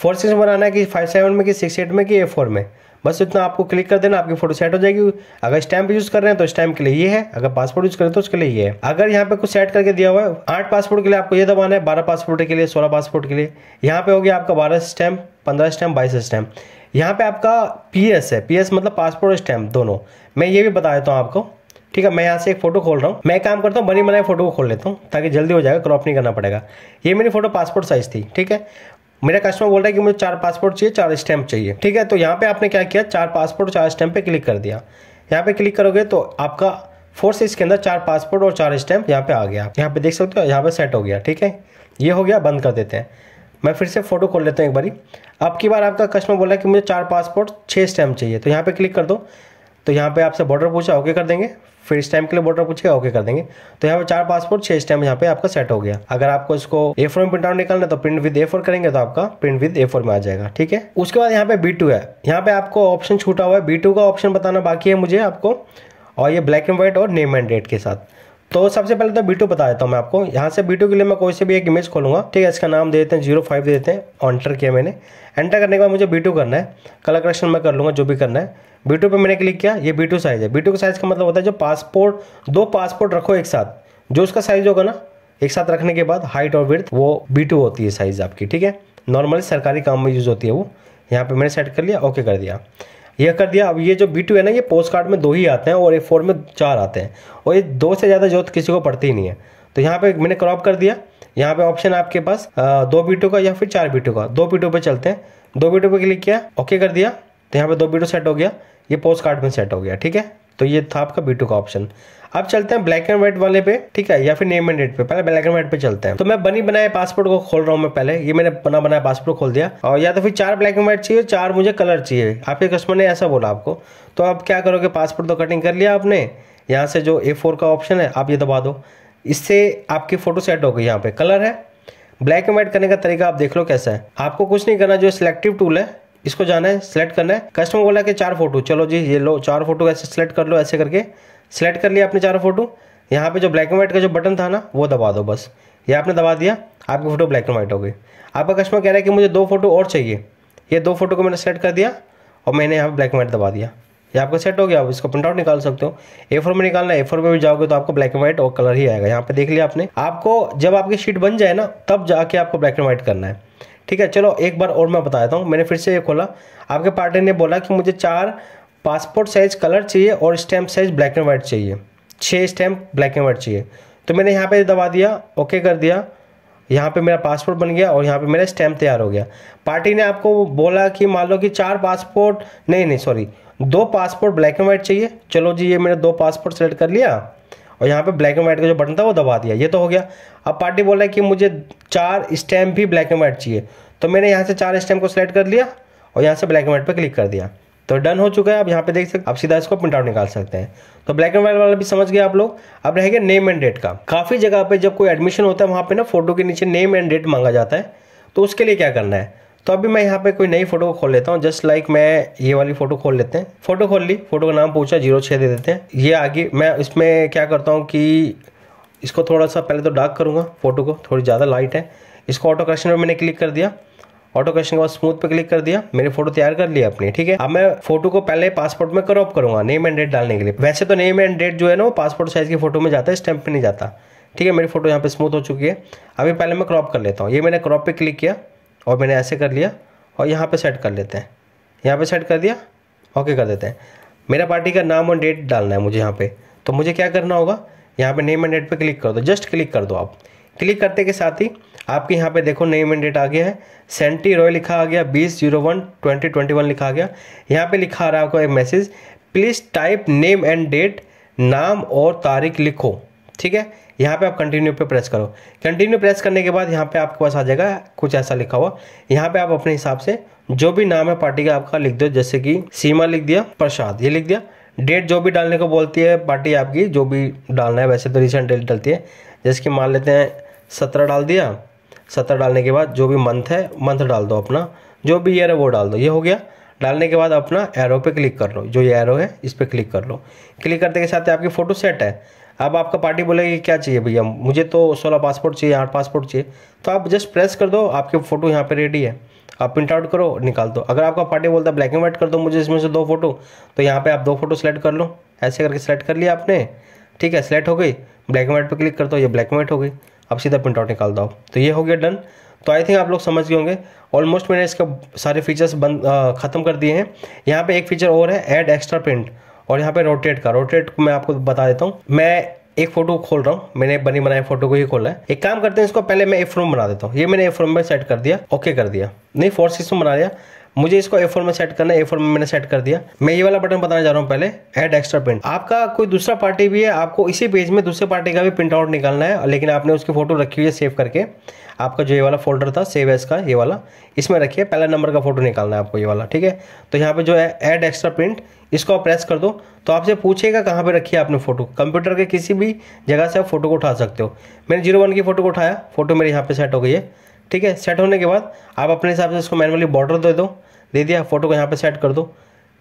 A: फोर सिक्स में बनाना है कि फाइव सेवन में कि सिक्स एट में कि ए फोर में बस इतना आपको क्लिक कर देना आपकी फोटो सेट हो जाएगी अगर स्टैम्प यूज कर रहे हैं तो स्टैम्प के लिए ये है अगर पासपोर्ट यूज करें तो उसके लिए ये है अगर यहाँ पे कुछ सेट करके दिया हुआ है आठ पासपोर्ट के लिए आपको ये दबाना है बारह पासपोर्ट के लिए सोलह पासपोर्ट के लिए यहाँ पे हो गया आपका बारह स्टैम्प पंद्रह स्टैम्प बाईस स्टैम्प यहाँ पे आपका एस है एस मतलब पासपोर्ट स्टैम्प दोनों मैं ये भी बता देता हूँ आपको ठीक है मैं यहाँ से एक फोटो खोल रहा हूँ मैं काम करता हूँ बनी बनाई फोटो को खोल लेता हूँ ताकि जल्दी हो जाएगा क्रॉप नहीं करना पड़ेगा ये मेरी फोटो पासपोर्ट साइज थी ठीक है मेरा कस्टमर बोल रहा है कि मुझे चार पासपोर्ट चाहिए चार स्टैम्प चाहिए ठीक है तो यहाँ पे आपने क्या किया चार पासपोर्ट चार स्टैंप पे क्लिक कर दिया यहाँ पे क्लिक करोगे तो आपका फोर्स इसके अंदर चार पासपोर्ट और चार स्टैम्प यहाँ पे आ गया यहाँ पे देख सकते हो यहाँ पे सेट हो गया ठीक है ये हो गया बंद कर देते हैं मैं फिर से फोटो खोल लेता हूँ एक बारी अब की बार आपका कस्टमर बोला कि मुझे चार पासपोर्ट छः स्टैम्प चाहिए तो यहाँ पे क्लिक कर दो तो यहाँ पे आपसे बॉर्डर पूछा ओके कर देंगे फिर इस टाइम के लिए बॉर्डर पूछेगा ओके कर देंगे तो यहाँ पे चार पासपोर्ट छह स्टैम्प यहाँ पे आपका सेट हो गया अगर आपको इसको ए फोर में प्रिंट आउट निकालना तो प्रिंट विद ए फोर करेंगे तो आपका प्रिंट विद ए फोर में आ जाएगा ठीक है उसके बाद यहाँ पे बी टू है यहाँ पे आपको ऑप्शन छूटा हुआ है बी टू का ऑप्शन बताना बाकी है मुझे आपको और ये ब्लैक एंड व्हाइट और नेम एंड डेट के साथ तो सबसे पहले तो बी टू बता देता हूँ मैं आपको यहाँ से बी टू के लिए मैं कोई से भी एक इमेज खोलूंगा ठीक है इसका नाम दे देते हैं जीरो फाइव दे देते हैं एंटर किया मैंने एंटर करने के बाद मुझे बी टू करना है कलर करेक्शन मैं कर लूँगा जो भी करना है बी टू पर मैंने क्लिक किया ये बी टू साइज़ है बी टू का साइज़ का मतलब होता है जो पासपोर्ट दो पासपोर्ट रखो एक साथ जो उसका साइज़ होगा ना एक साथ रखने के बाद हाइट और विर्थ वो बी टू होती है साइज़ आपकी ठीक है नॉर्मली सरकारी काम में यूज़ होती है वो यहाँ पे मैंने सेट कर लिया ओके कर दिया यह कर दिया अब ये जो बी टू है ना ये पोस्ट कार्ड में दो ही आते हैं और ए फोर में चार आते हैं और ये दो से ज़्यादा जरूरत किसी को पड़ती ही नहीं है तो यहाँ पे मैंने क्रॉप कर दिया यहाँ पे ऑप्शन आपके पास दो बी टू का या फिर चार बी टू का दो बी टू पे चलते हैं दो बी टू पे क्लिक किया ओके कर दिया तो यहाँ पे दो बी टू सेट हो गया ये पोस्ट कार्ड में सेट हो गया ठीक है तो ये था आपका बी का ऑप्शन अब चलते हैं ब्लैक एंड व्हाइट वाले पे ठीक है या फिर नेम एंड डेट पे पहले ब्लैक एंड व्हाइट पे चलते हैं तो मैं बनी बनाए पासपोर्ट को खोल रहा हूँ मैं पहले ये मैंने बना बनाया पासपोर्ट खोल दिया और या तो फिर चार ब्लैक एंड व्हाइट चाहिए चार मुझे कलर चाहिए आपके कस्टमर ने ऐसा बोला आपको तो आप क्या करोगे पासपोर्ट तो कटिंग कर लिया आपने यहाँ से जो ए का ऑप्शन है आप ये दबा दो इससे आपकी फ़ोटो सेट हो गई यहाँ पे कलर है ब्लैक एंड व्हाइट करने का तरीका आप देख लो कैसा है आपको कुछ नहीं करना जो सिलेक्टिव टूल है इसको जाना है सिलेक्ट करना है कस्टमर बोला कि चार फोटो चलो जी ये लो चार फोटो ऐसे सिलेक्ट कर लो ऐसे करके सिलेक्ट कर लिया आपने चार फोटो यहाँ पे जो ब्लैक एंड व्हाइट का जो बटन था ना वो दबा दो बस ये आपने दबा दिया आपकी फ़ोटो ब्लैक एंड व्हाइट हो गई आपका कस्टमर कह रहा है कि मुझे दो फोटो और चाहिए ये दो फोटो को मैंने सेलेक्ट कर दिया और मैंने यहाँ पर ब्लैक एंड व्हाइट दबा दिया ये आपका सेट हो गया आप इसको प्रिंट आउट निकाल सकते हो ए फोर में निकालना ए फोर में भी जाओगे तो आपको ब्लैक एंड व्हाइट और कलर ही आएगा यहाँ पे देख लिया आपने आपको जब आपकी शीट बन जाए ना तब जाके आपको ब्लैक एंड व्हाइट करना है ठीक है चलो एक बार और मैं बता देता हूँ मैंने फिर से ये खोला आपके पार्टनर ने बोला कि मुझे चार पासपोर्ट साइज कलर चाहिए और stamp size black and white चाहिए छः स्टैम्प ब्लैक एंड वाइट चाहिए तो मैंने यहाँ पे दबा दिया ओके कर दिया यहाँ पे मेरा पासपोर्ट बन गया और यहाँ पे मेरा स्टैम्प तैयार हो गया पार्टी ने आपको बोला कि मान लो कि चार पासपोर्ट नहीं नहीं सॉरी दो पासपोर्ट ब्लैक एंड वाइट चाहिए चलो जी ये मैंने दो पासपोर्ट सेलेक्ट कर लिया और यहाँ पे ब्लैक एंड व्हाइट का जो बटन था वो दबा दिया ये तो हो गया अब पार्टी बोल रहा है कि मुझे चार स्टैम्प भी ब्लैक एंड व्हाइट चाहिए तो मैंने यहाँ से चार स्टैम्प को सिलेक्ट कर लिया और यहाँ से ब्लैक एंड व्हाइट पर क्लिक कर दिया तो डन हो चुका है अब यहाँ पे देख सकते आप सीधा इसको प्रिंट आउट निकाल सकते हैं तो ब्लैक एंड व्हाइट वाला भी समझ गए आप लोग अब रह गया नेम एंड डेट का काफ़ी जगह पे जब कोई एडमिशन होता है वहाँ पे ना फोटो के नीचे नेम एंड डेट मांगा जाता है तो उसके लिए क्या करना है तो अभी मैं यहाँ पे कोई नई फोटो को खोल लेता हूँ जस्ट लाइक मैं ये वाली फोटो खोल लेते हैं फोटो खोल ली फोटो का नाम पूछा जीरो छः दे देते हैं ये आगे मैं इसमें क्या करता हूँ कि इसको थोड़ा सा पहले तो डार्क करूँगा फोटो को थोड़ी ज़्यादा लाइट है इसको ऑटो क्रेशन पर मैंने क्लिक कर दिया ऑटो क्रेशन के बाद स्मूथ पे क्लिक कर दिया मेरी फोटो तैयार कर लिया अपनी ठीक है अब मैं फोटो को पहले पासपोर्ट में क्रॉप करूँगा नेम एंड डेट डालने के लिए वैसे तो नेम एंड डेट जो है ना वो पासपोर्ट साइज की फोटो में जाता है स्टैम्प पर नहीं जाता ठीक है मेरी फोटो यहाँ पे स्मूथ हो चुकी है अभी पहले मैं क्रॉप कर लेता हूँ ये मैंने क्रॉप पे क्लिक किया और मैंने ऐसे कर लिया और यहाँ पे सेट कर लेते हैं यहाँ पे सेट कर दिया ओके कर देते हैं मेरा पार्टी का नाम और डेट डालना है मुझे यहाँ पे तो मुझे क्या करना होगा यहाँ पे नेम एंड डेट पे क्लिक कर दो जस्ट क्लिक कर दो आप क्लिक करते के साथ ही आपके यहाँ पे देखो नेम एंड डेट आ गया है सेंटी रॉय लिखा आ गया बीस zero one twenty twenty one लिखा आ गया यहाँ पे लिखा आ रहा है आपको एक message please type name and date नाम और तारीख लिखो ठीक है यहाँ पे आप कंटिन्यू पे प्रेस करो कंटिन्यू प्रेस करने के बाद यहाँ पे आपके पास आ जाएगा कुछ ऐसा लिखा हुआ यहाँ पे आप अपने हिसाब से जो भी नाम है पार्टी का आपका लिख दो जैसे कि सीमा लिख दिया प्रसाद ये लिख दिया डेट जो भी डालने को बोलती है पार्टी आपकी जो भी डालना है वैसे तो रिसेंट डेट डलती है जैसे कि मान लेते हैं सत्रह डाल दिया सत्रह डालने के बाद जो भी मंथ है मंथ डाल दो अपना जो भी ईयर है वो डाल दो ये हो गया डालने के बाद अपना एरो पे क्लिक कर लो जो ये एरो है इस पर क्लिक कर लो क्लिक करने के साथ आपकी फ़ोटो सेट है अब आपका पार्टी कि क्या चाहिए भैया मुझे तो सोलह पासपोर्ट चाहिए आठ पासपोर्ट चाहिए तो आप जस्ट प्रेस कर दो आपके फ़ोटो यहाँ पे रेडी है आप प्रिंट आउट करो निकाल दो अगर आपका पार्टी बोलता है ब्लैक एंड वाइट कर दो मुझे इसमें से दो फोटो तो यहाँ पे आप दो फोटो सेलेक्ट कर लो ऐसे करके सेलेक्ट कर लिया आपने ठीक है सेलेक्ट हो गई ब्लैक एंड वाइट पर क्लिक कर दो ये ब्लैक एंड वाइट हो गई आप सीधा प्रिंट आउट निकाल दो तो ये हो गया डन तो आई थिंक आप लोग समझ गए होंगे ऑलमोस्ट मैंने इसका सारे फीचर्स बंद ख़त्म कर दिए हैं यहाँ पर एक फीचर और है एड एक्स्ट्रा प्रिंट और यहाँ पे रोटेट का रोटेट मैं आपको बता देता हूँ मैं एक फोटो खोल रहा हूँ मैंने बनी बनाई फोटो को ही खोला है एक काम करते हैं इसको पहले मैं एफ बना देता हूँ ये मैंने एफ में सेट कर दिया ओके कर दिया नहीं फोर सिक्स बना दिया मुझे इसको ए फोर में सेट करना है ए फोर में मैंने सेट कर दिया मैं ये वाला बटन बताने जा रहा हूँ पहले एड एक्स्ट्रा प्रिंट आपका कोई दूसरा पार्टी भी है आपको इसी पेज में दूसरे पार्टी का भी प्रिंट आउट निकालना है लेकिन आपने उसकी फोटो रखी हुई है सेव करके आपका जो ये वाला फोल्डर था सेव एस का ये वाला इसमें रखिए पहला नंबर का फोटो निकालना है आपको ये वाला ठीक है तो यहाँ पे जो है ऐड एक्स्ट्रा प्रिंट इसको आप प्रेस कर दो तो आपसे पूछेगा कहाँ पे रखिए आपने फोटो कंप्यूटर के किसी भी जगह से आप फोटो को उठा सकते हो मैंने जीरो वन की फोटो को उठाया फोटो मेरे यहाँ पर सेट हो गई है ठीक है सेट होने के बाद आप अपने हिसाब से इसको मैनुअली बॉर्डर दे दो दे दिया फोटो को यहाँ पर सेट कर दो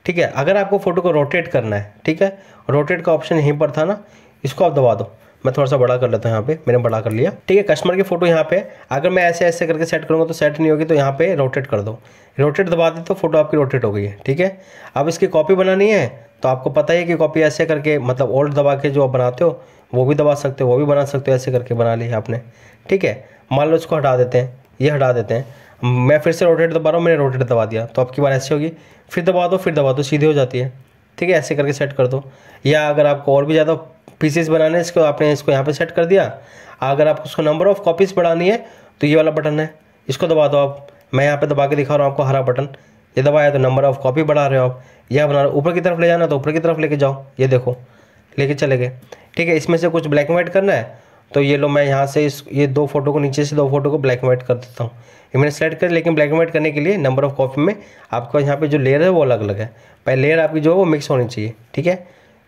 A: ठीक है अगर आपको फोटो को रोटेट करना है ठीक है रोटेट का ऑप्शन यहीं पर था ना इसको आप दबा दो मैं थोड़ा सा बड़ा कर लेता हूँ यहाँ पे मैंने बड़ा कर लिया ठीक है कस्टमर की फोटो यहाँ पे अगर मैं ऐसे ऐसे करके सेट करूँगा तो सेट नहीं होगी तो यहाँ पे रोटेट कर दो रोटेट दबा दे तो फोटो आपकी रोटेट हो गई है ठीक है अब इसकी कॉपी बनानी है तो आपको पता ही है कि कॉपी ऐसे करके मतलब ओल्ड दबा के जो आप बनाते हो वो भी दबा सकते हो वो भी बना सकते हो ऐसे करके बना लिया आपने ठीक है मान लो इसको हटा देते हैं ये हटा देते हैं मैं फिर से रोटेट दबा रहा हूँ मैंने रोटेट दबा दिया तो आपकी बार ऐसी होगी फिर दबा दो फिर दबा दो सीधे हो जाती है ठीक है ऐसे करके सेट कर दो या अगर आपको और भी ज़्यादा पीसेस बनाना है इसको आपने इसको यहाँ पे सेट कर दिया अगर आपको उसको नंबर ऑफ कॉपीज़ बढ़ानी है तो ये वाला बटन है इसको दबा दो आप मैं यहाँ पे दबा के दिखा रहा हूँ आपको हरा बटन ये दबाया तो नंबर ऑफ कॉपी बढ़ा रहे हो आप यह बना रहे ऊपर की तरफ ले जाना तो ऊपर की तरफ लेके जाओ ये देखो लेके चले गए ठीक है इसमें से कुछ ब्लैक एंड वाइट करना है तो ये लो मैं यहाँ से इस ये दो फोटो को नीचे से दो फोटो को ब्लैक एंड वाइट कर देता हूँ ये मैंने सेलेक्ट कर लेकिन ब्लैक एंड वाइट करने के लिए नंबर ऑफ कॉपी में आपका यहाँ पे जो लेयर है वो अलग अलग है पहले लेयर आपकी जो है वो मिक्स होनी चाहिए ठीक है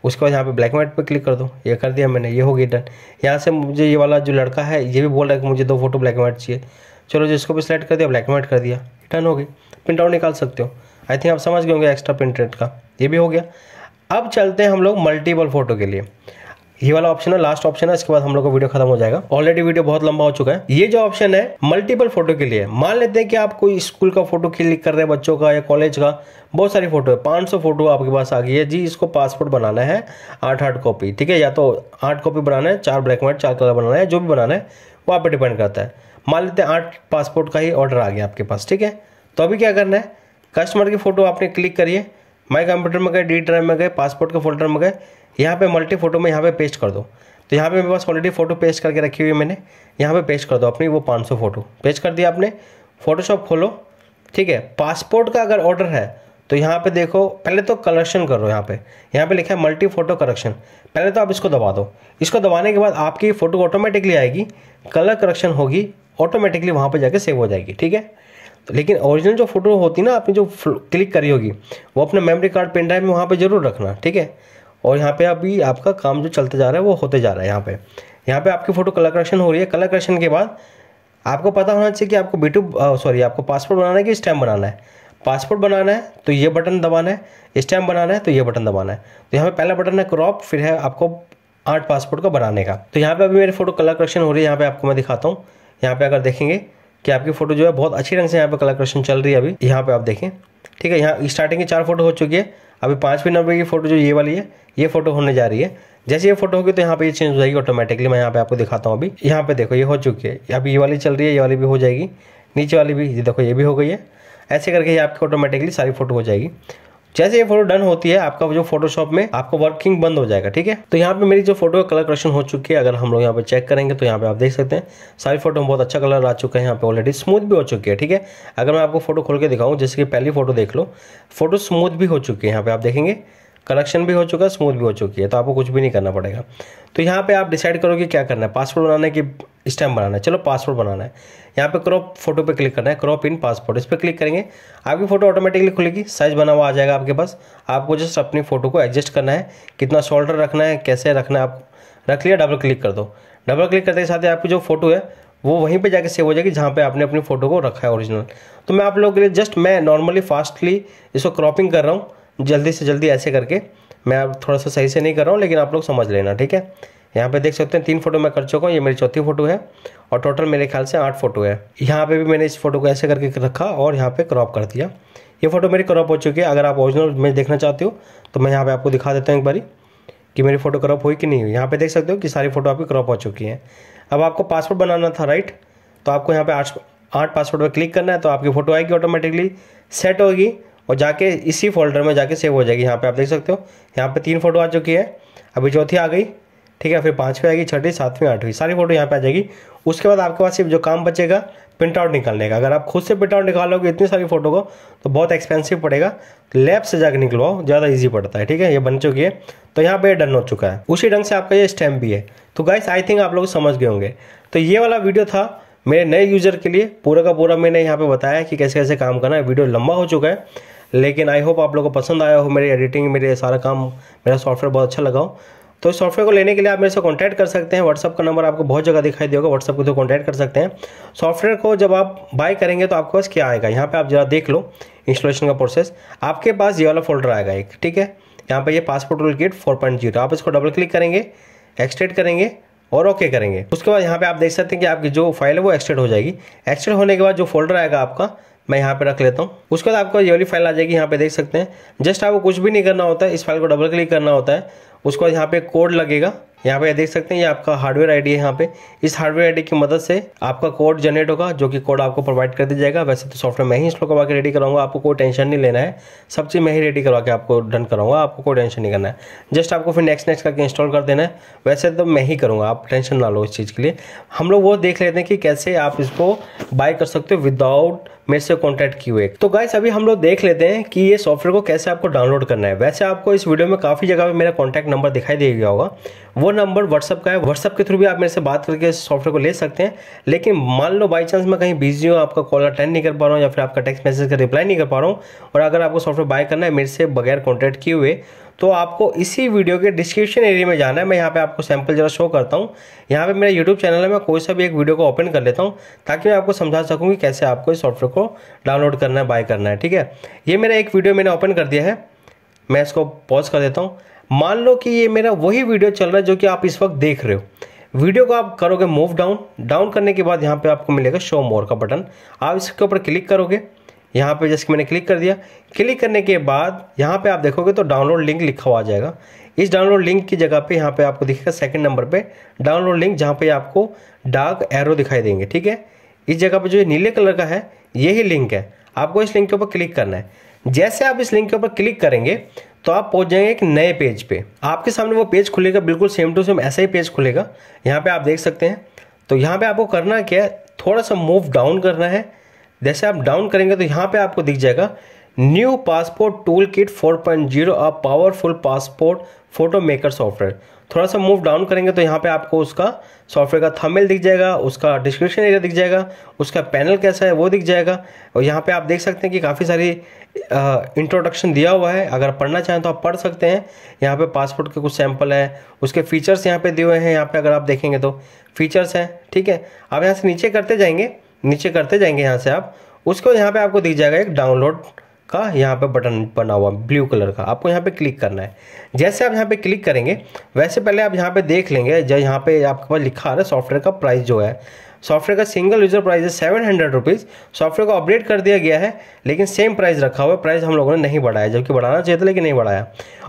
A: उसके बाद यहाँ पे ब्लैक मैट पे क्लिक कर दो ये कर दिया मैंने ये हो गई डन यहाँ से मुझे ये वाला जो लड़का है ये भी बोल रहा है कि मुझे दो फोटो ब्लैक मैट चाहिए चलो जिसको भी सिलेक्ट कर दिया ब्लैक मैट कर दिया डन हो गई प्रिंट आउट निकाल सकते हो आई थिंक आप समझ गए होंगे एक्स्ट्रा प्रिंट रेट का ये भी हो गया अब चलते हैं हम लोग मल्टीपल फोटो के लिए ये वाला ऑप्शन है लास्ट ऑप्शन है इसके बाद हम लोग का वीडियो खत्म हो जाएगा ऑलरेडी वीडियो बहुत लंबा हो चुका है ये जो ऑप्शन है मल्टीपल फोटो के लिए मान लेते हैं कि आप कोई स्कूल का फोटो क्लिक कर रहे हैं बच्चों का या कॉलेज का बहुत सारी फोटो है सौ फोटो आपके पास आ गई है जी इसको पासपोर्ट बनाना है आठ आठ कॉपी ठीक है या तो आठ कॉपी बनाना है चार ब्लैक वाइट चार कलर बनाना है जो भी बनाना है वहाँ पर डिपेंड करता है मान लेते हैं आठ पासपोर्ट का ही ऑर्डर आ गया आपके पास ठीक है तो अभी क्या करना है कस्टमर की फ़ोटो आपने क्लिक करिए माई कंप्यूटर में गए डी ड्राइव में गए पासपोर्ट के फोल्डर में गए यहाँ पे मल्टी फोटो में यहाँ पे पेस्ट कर दो तो यहाँ पे मेरे पास ऑलरेडी फ़ोटो पेस्ट करके रखी हुई है मैंने यहाँ पे पेस्ट कर दो अपनी वो 500 फ़ोटो पेस्ट कर दिया आपने फ़ोटोशॉप खोलो ठीक है पासपोर्ट का अगर ऑर्डर है तो यहाँ पे देखो पहले तो कलेक्शन करो यहाँ पे यहाँ पे लिखा है मल्टी फोटो करेक्शन पहले तो आप इसको दबा दो इसको दबाने के बाद आपकी फ़ोटो ऑटोमेटिकली आएगी कलर करेक्शन होगी ऑटोमेटिकली वहाँ पर जाके सेव हो जाएगी ठीक है तो लेकिन ओरिजिनल जो फोटो होती ना आपने जो क्लिक करी होगी वो अपने मेमोरी कार्ड पेन ड्राइव में वहाँ पर जरूर रखना ठीक है और यहाँ पे अभी आपका काम जो चलते जा रहा है वो होते जा रहा है यहाँ पे यहाँ पे आपकी फ़ोटो कलर करेक्शन हो रही है कलर करेक्शन के बाद आपको पता होना चाहिए कि आपको बी टू सॉरी आपको पासपोर्ट बनाना है कि स्टैम्प बनाना है पासपोर्ट बनाना है तो ये बटन दबाना है स्टैम्प बनाना है तो ये बटन दबाना है तो यहाँ पे पहला बटन है क्रॉप फिर है आपको आर्ट पासपोर्ट का बनाने का तो यहाँ पे अभी मेरी फोटो कलर करेक्शन हो रही है यहाँ पर आपको मैं दिखाता हूँ यहाँ पे अगर देखेंगे कि आपकी फोटो जो है बहुत अच्छी ढंग से यहाँ पर कलर करेक्शन चल रही है अभी यहाँ पे आप देखें ठीक है यहाँ स्टार्टिंग की चार फोटो हो चुकी है अभी पाँचवें नंबर की फ़ोटो जो ये वाली है ये फोटो होने जा रही है जैसे ये फोटो होगी तो यहाँ पे ये चेंज हो जाएगी ऑटोमेटिकली मैं यहाँ पे आपको दिखाता हूँ अभी यहाँ पे देखो ये हो चुकी है अभी ये वाली चल रही है ये वाली भी हो जाएगी नीचे वाली भी ये देखो ये भी हो गई है ऐसे करके ये आपकी ऑटोमेटिकली सारी फोटो हो जाएगी जैसे ये फोटो डन होती है आपका जो फोटोशॉप में आपका वर्किंग बंद हो जाएगा ठीक है तो यहाँ पे मेरी जो फोटो का कलर करेक्शन हो चुकी है अगर हम लोग यहाँ पे चेक करेंगे तो यहाँ पे आप देख सकते हैं सारी फोटो में बहुत अच्छा कलर आ चुका है यहाँ पे ऑलरेडी स्मूथ भी हो चुकी है ठीक है अगर मैं आपको फोटो खोल के दिखाऊँ जैसे कि पहली फोटो देख लो फोटो स्मूथ भी हो चुकी है यहाँ पे आप देखेंगे कलेक्शन भी हो चुका है स्मूथ भी हो चुकी है तो आपको कुछ भी नहीं करना पड़ेगा तो यहाँ पे आप डिसाइड करो कि क्या करना है पासवर्ड बनाने की स्टैम्प बनाना है चलो पासवर्ड बनाना है यहाँ पे क्रॉप फोटो पे क्लिक करना है क्रॉप इन पासपोर्ट इस पर क्लिक करेंगे आपकी फ़ोटो ऑटोमेटिकली खुलेगी साइज़ बना हुआ आ जाएगा आपके पास आपको जस्ट अपनी फ़ोटो को एडजस्ट करना है कितना शोल्डर रखना है कैसे रखना है आप रख लिया डबल क्लिक कर दो डबल क्लिक करते के साथ ही आपकी जो फोटो है वो वहीं पे जाके सेव हो जाएगी जहाँ पे आपने अपनी फ़ोटो को रखा है ओरिजिनल तो मैं आप लोगों के लिए जस्ट मैं नॉर्मली फास्टली इसको क्रॉपिंग कर रहा हूँ जल्दी से जल्दी ऐसे करके मैं आप थोड़ा सा सही से नहीं कर रहा हूँ लेकिन आप लोग समझ लेना ठीक है यहाँ पे देख सकते हैं तीन फोटो मैं कर चुका हूँ ये मेरी चौथी फोटो है और टोटल मेरे ख्याल से आठ फोटो है यहाँ पे भी मैंने इस फोटो को ऐसे करके रखा और यहाँ पे क्रॉप कर दिया ये फोटो मेरी क्रॉप हो चुकी है अगर आप ओरिजिनल में देखना चाहते हो तो मैं यहाँ पे आपको दिखा देता हूँ एक बारी कि मेरी फोटो क्रॉप हुई कि नहीं हुई यहाँ पे देख सकते हो कि सारी फोटो आपकी क्रॉप हो चुकी है अब आपको पासवर्ड बनाना था राइट तो आपको यहाँ पे आठ आठ पासवर्ड पर क्लिक करना है तो आपकी फ़ोटो आएगी ऑटोमेटिकली सेट होगी और जाके इसी फोल्डर में जाके सेव हो जाएगी यहाँ पे आप देख सकते हो यहाँ पे तीन फोटो आ चुकी है अभी चौथी आ गई ठीक है फिर पाँचवीं आएगी छठी सातवीं आठवीं सारी फोटो यहाँ पे आ जाएगी उसके बाद आपके पास सिर्फ जो काम बचेगा प्रिंट आउट निकालने का अगर आप खुद से प्रिंट आउट निकालोगे इतनी सारी फोटो को तो बहुत एक्सपेंसिव पड़ेगा लैब से जाकर निकलवाओ ज़्यादा ईजी पड़ता है ठीक है ये बन चुकी है तो यहाँ पे ये डन हो चुका है उसी ढंग से आपका ये स्टैम्प भी है तो गाइस आई थिंक आप लोग समझ गए होंगे तो ये वाला वीडियो था मेरे नए यूज़र के लिए पूरा का पूरा मैंने यहाँ पर बताया कि कैसे कैसे काम करना है वीडियो लंबा हो चुका है लेकिन आई होप आप लोग को पसंद आया हो मेरी एडिटिंग मेरे सारा काम मेरा सॉफ्टवेयर बहुत अच्छा लगा हो तो इस सॉफ्टवेयर को लेने के लिए आप मेरे से कॉन्टैक्ट कर सकते हैं व्हाट्सअप का नंबर आपको बहुत जगह दिखाई देगा व्हाट्सअप के थ्रू कॉन्टैक्ट कर सकते हैं सॉफ्टवेयर को जब आप बाय करेंगे तो आपके पास क्या आएगा यहाँ पर आप जरा देख लो इंस्टॉलेशन का प्रोसेस आपके पास ये वाला फोल्डर आएगा एक ठीक है यहाँ पर ये passport tool kit four point zero आप इसको डबल क्लिक करेंगे एक्सटेट करेंगे और ओके okay करेंगे उसके बाद यहाँ पे आप देख सकते हैं कि आपकी जो फाइल है वो एक्सटेड हो जाएगी एक्सटेड होने के बाद जो फोल्डर आएगा आपका मैं यहाँ पे रख लेता हूँ उसके बाद आपको ये वाली फाइल आ जाएगी यहाँ पे देख सकते हैं जस्ट आपको कुछ भी नहीं करना होता है इस फाइल को डबल क्लिक करना होता है उसके बाद यहाँ पे कोड लगेगा यहाँ पे देख सकते हैं ये आपका हार्डवेयर आईडी है यहाँ पे इस हार्डवेयर आईडी की मदद से आपका कोड जनरेट होगा जो कि कोड आपको प्रोवाइड कर दिया जाएगा वैसे तो सॉफ्टवेयर मैं ही इसको करवा के रेडी कराऊंगा आपको कोई टेंशन नहीं लेना है सब चीज़ मैं ही रेडी करवा के आपको डन कराऊंगा आपको कोई टेंशन नहीं करना है जस्ट आपको फिर नेक्स्ट नेक्स्ट करके इंस्टॉल कर देना है वैसे तो मैं ही करूँगा आप टेंशन ना लो इस चीज़ के लिए हम लोग वो देख लेते हैं कि कैसे आप इसको बाय कर सकते हो विदाउट मेरे से कॉन्टैक्ट की हुए तो गाइस अभी हम लोग देख लेते हैं कि ये सॉफ्टवेयर को कैसे आपको डाउनलोड करना है वैसे आपको इस वीडियो में काफ़ी जगह पर मेरा कॉन्टैक्ट नंबर दिखाई दे गया होगा वो नंबर व्हाट्सअप का है व्हाट्सअप के थ्रू भी आप मेरे से बात करके इस सॉफ्टवेयर को ले सकते हैं लेकिन मान लो बाई चांस मैं कहीं बिजी हूँ आपका कॉल अटेंड नहीं कर पा रहा हूँ या फिर आपका टेक्स्ट मैसेज का रिप्लाई नहीं कर पा रहा हूँ और अगर आपको सॉफ्टवेयर बाय करना है मेरे से बगैर कॉन्टैक्ट किए हुए तो आपको इसी वीडियो के डिस्क्रिप्शन एरिया में जाना है मैं यहाँ पे आपको सैंपल जरा शो करता हूँ यहाँ पे मेरे यूट्यूब चैनल है मैं कोई सा भी एक वीडियो को ओपन कर लेता हूँ ताकि मैं आपको समझा सकूँ कि कैसे आपको इस सॉफ्टवेयर को डाउनलोड करना है बाय करना है ठीक है ये मेरा एक वीडियो मैंने ओपन कर दिया है मैं इसको पॉज कर देता हूँ मान लो कि ये मेरा वही वीडियो चल रहा है जो कि आप इस वक्त देख रहे हो वीडियो को आप करोगे मूव डाउन डाउन करने के बाद यहाँ पे आपको मिलेगा शो मोर का बटन आप इसके ऊपर क्लिक करोगे यहाँ पे जैसे मैंने क्लिक कर दिया क्लिक करने के बाद यहाँ पे आप देखोगे तो डाउनलोड लिंक लिखा हुआ आ जाएगा इस डाउनलोड लिंक की जगह पे यहाँ पे आपको दिखेगा सेकंड नंबर पे डाउनलोड लिंक जहाँ पे आपको डार्क एरो दिखाई देंगे ठीक है इस जगह पे जो नीले कलर का है यही लिंक है आपको इस लिंक के ऊपर क्लिक करना है जैसे आप इस लिंक के ऊपर क्लिक करेंगे तो आप पहुँच जाएंगे एक नए पेज पे आपके सामने वो पेज खुलेगा बिल्कुल सेम टू सेम ऐसा ही पेज खुलेगा यहाँ पर आप देख सकते हैं तो यहाँ पर आपको करना क्या है थोड़ा सा मूव डाउन करना है जैसे आप डाउन करेंगे तो यहाँ पे आपको दिख जाएगा new passport tool kit four point zero a powerful passport photo maker software थोड़ा सा मूव डाउन करेंगे तो यहाँ पे आपको उसका सॉफ्टवेयर का थंबनेल दिख जाएगा उसका डिस्क्रिप्शन एरिया दिख जाएगा उसका पैनल कैसा है वो दिख जाएगा और यहाँ पे आप देख सकते हैं कि काफ़ी सारी इंट्रोडक्शन दिया हुआ है अगर पढ़ना चाहें तो आप पढ़ सकते हैं यहाँ पे पासपोर्ट के कुछ सैंपल है उसके फीचर्स यहाँ पे दिए हुए हैं यहाँ पे अगर आप देखेंगे तो फीचर्स हैं ठीक है आप यहाँ से नीचे करते जाएंगे नीचे करते जाएंगे यहाँ से आप उसको यहाँ पे आपको दिख जाएगा एक डाउनलोड का यहाँ पे बटन बना हुआ ब्लू कलर का आपको यहाँ पे क्लिक करना है जैसे आप यहाँ पे क्लिक करेंगे वैसे पहले आप यहाँ पे देख लेंगे जो यहाँ पे आपके पास लिखा आ रहा है सॉफ्टवेयर का प्राइस जो है सॉफ्टवेयर का सिंगल यूजर प्राइस है सेवन हंड्रेड रुपीज़ सॉफ्टवेयर को अपडेट कर दिया गया है लेकिन सेम प्राइस रखा हुआ है प्राइस हम लोगों ने नहीं बढ़ाया जबकि बढ़ाना चाहिए था लेकिन नहीं बढ़ाया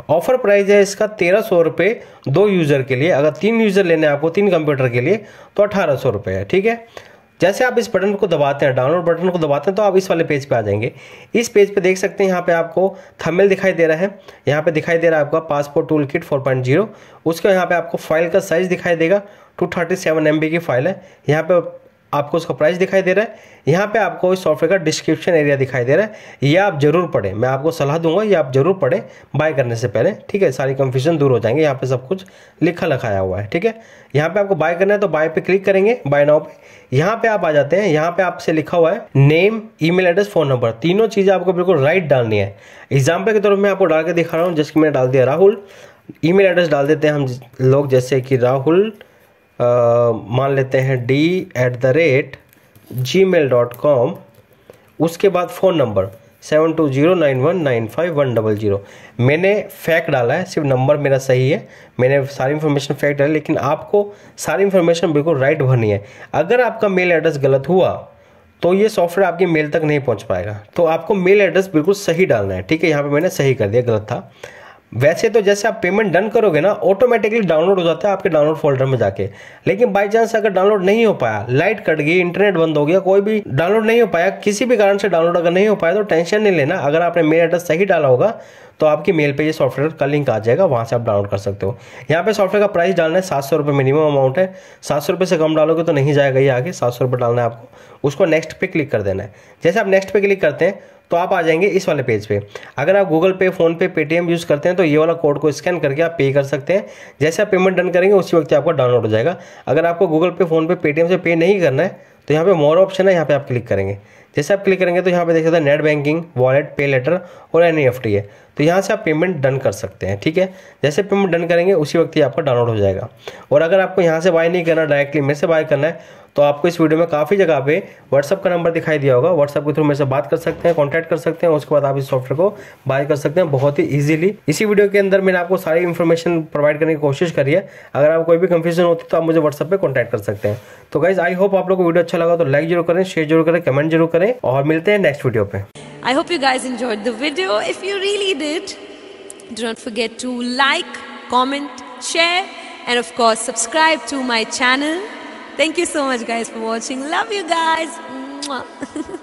A: ऑफर प्राइस है इसका तेरह सौ रुपये दो यूज़र के लिए अगर तीन यूज़र लेने हैं आपको तीन कंप्यूटर के लिए तो अठारह सौ रुपये है ठीक है जैसे आप इस बटन को दबाते हैं डाउनलोड बटन को दबाते हैं तो आप इस वाले पेज पे आ जाएंगे इस पेज पे देख सकते हैं यहाँ पे आपको थंबनेल दिखाई दे रहा है यहाँ पे दिखाई दे रहा है आपका passport tool kit four point zero उसके यहाँ पे आपको फाइल का साइज दिखाई देगा टू थर्टी सेवन एम बी की फाइल है यहाँ पे आपको उसका प्राइस दिखाई दे रहा है यहाँ पे आपको इस सॉफ्टवेयर का डिस्क्रिप्शन एरिया दिखाई दे रहा है ये आप जरूर पढ़ें मैं आपको सलाह दूंगा ये आप जरूर पढ़ें बाय करने से पहले ठीक है सारी कंफ्यूजन दूर हो जाएंगे यहाँ पे सब कुछ लिखा लखाया हुआ है ठीक है यहाँ पे आपको बाय करना है तो बाय पे क्लिक करेंगे बाय नाउ पे यहाँ पे आप आ जाते हैं यहाँ पे आपसे लिखा हुआ है name email address phone number तीनों चीज़ें आपको बिल्कुल राइट डालनी है एग्जाम्पल तौर पर मैं आपको डाल के दिखा रहा हूँ जैसे मैंने डाल दिया राहुल ईमेल एड्रेस डाल देते हैं हम लोग जैसे कि राहुल मान लेते हैं D at the rate Gmail dot com उसके बाद phone number seven two zero nine one nine five one double zero मैंने फैक्ट डाला है सिर्फ नंबर मेरा सही है मैंने सारी इन्फॉर्मेशन फैक्ट डाली लेकिन आपको सारी इन्फॉर्मेशन बिल्कुल राइट भरनी है अगर आपका मेल एड्रेस गलत हुआ तो ये सॉफ्टवेयर आपके मेल तक नहीं पहुंच पाएगा तो आपको मेल एड्रेस बिल्कुल सही डालना है ठीक है यहाँ पे मैंने सही कर दिया गलत था वैसे तो जैसे आप पेमेंट डन करोगे ना ऑटोमेटिकली डाउनलोड हो जाता है आपके डाउनलोड फोल्डर में जाके लेकिन बाई चांस अगर डाउनलोड नहीं हो पाया लाइट कट गई इंटरनेट बंद हो गया कोई भी डाउनलोड नहीं हो पाया किसी भी कारण से डाउनलोड अगर नहीं हो पाया तो टेंशन नहीं लेना अगर आपने मेल एड्रेस सही डाला होगा तो आपके मेल पे ये सॉफ्टवेयर का लिंक आ जाएगा वहाँ से आप डाउनलोड कर सकते हो यहाँ पे सॉफ्टवेयर का प्राइस डालना है सात सौ रुपये मिनिमम अमाउंट है सात सौ रुपये से कम डालोगे तो नहीं जाएगा ये आगे सात सौ रुपये डालना है आपको उसको नेक्स्ट पे क्लिक कर देना है जैसे आप नेक्स्ट पे क्लिक करते हैं तो आप आ जाएंगे इस वाले पेज पे अगर आप गूगल पे फोन पे पेटीएम यूज़ करते हैं तो ये वाला कोड को स्कैन करके आप पे कर सकते हैं जैसे आप पेमेंट डन करेंगे उसी वक्त आपका डाउनलोड हो जाएगा अगर आपको गूगल पे फोन पे पेटीएम से पे नहीं करना है तो यहाँ पे मोर ऑप्शन है यहाँ पे आप क्लिक करेंगे जैसे आप क्लिक करेंगे तो यहाँ पे देख सकते हैं net banking wallet pay later और एन e है तो यहाँ से आप पेमेंट डन कर सकते हैं ठीक है जैसे पेमेंट डन करेंगे उसी वक्त ही आपका डाउनलोड हो जाएगा और अगर आपको यहाँ से बाय नहीं करना डायरेक्टली मेरे से बाय करना है तो आपको इस वीडियो में काफ़ी जगह पे व्हाट्सअप का नंबर दिखाई दिया होगा व्हाट्सअप के थ्रू मेरे से बात कर सकते हैं कॉन्टैक्ट कर सकते हैं उसके बाद आप इस सॉफ्टवेयर को बाय कर सकते हैं बहुत ही ईजिली इसी वीडियो के अंदर मैंने आपको सारी इन्फॉर्मेशन प्रोवाइड करने की कोशिश करी है अगर आप कोई भी कंफ्यूजन होती तो आप मुझे व्हाट्सअप पर कॉन्टैक्ट कर सकते हैं तो गाइज आई होप आप लोग को वीडियो अच्छा लगा तो लाइक जरूर करें शेयर जरूर करें कमेंट जरूर करें और मिलते हैं नेक्स्ट वीडियो पे I hope you guys enjoyed the video. If you really did, do not forget to like, comment, share, and of course, subscribe to my channel. Thank you so much, guys, for watching. Love you guys.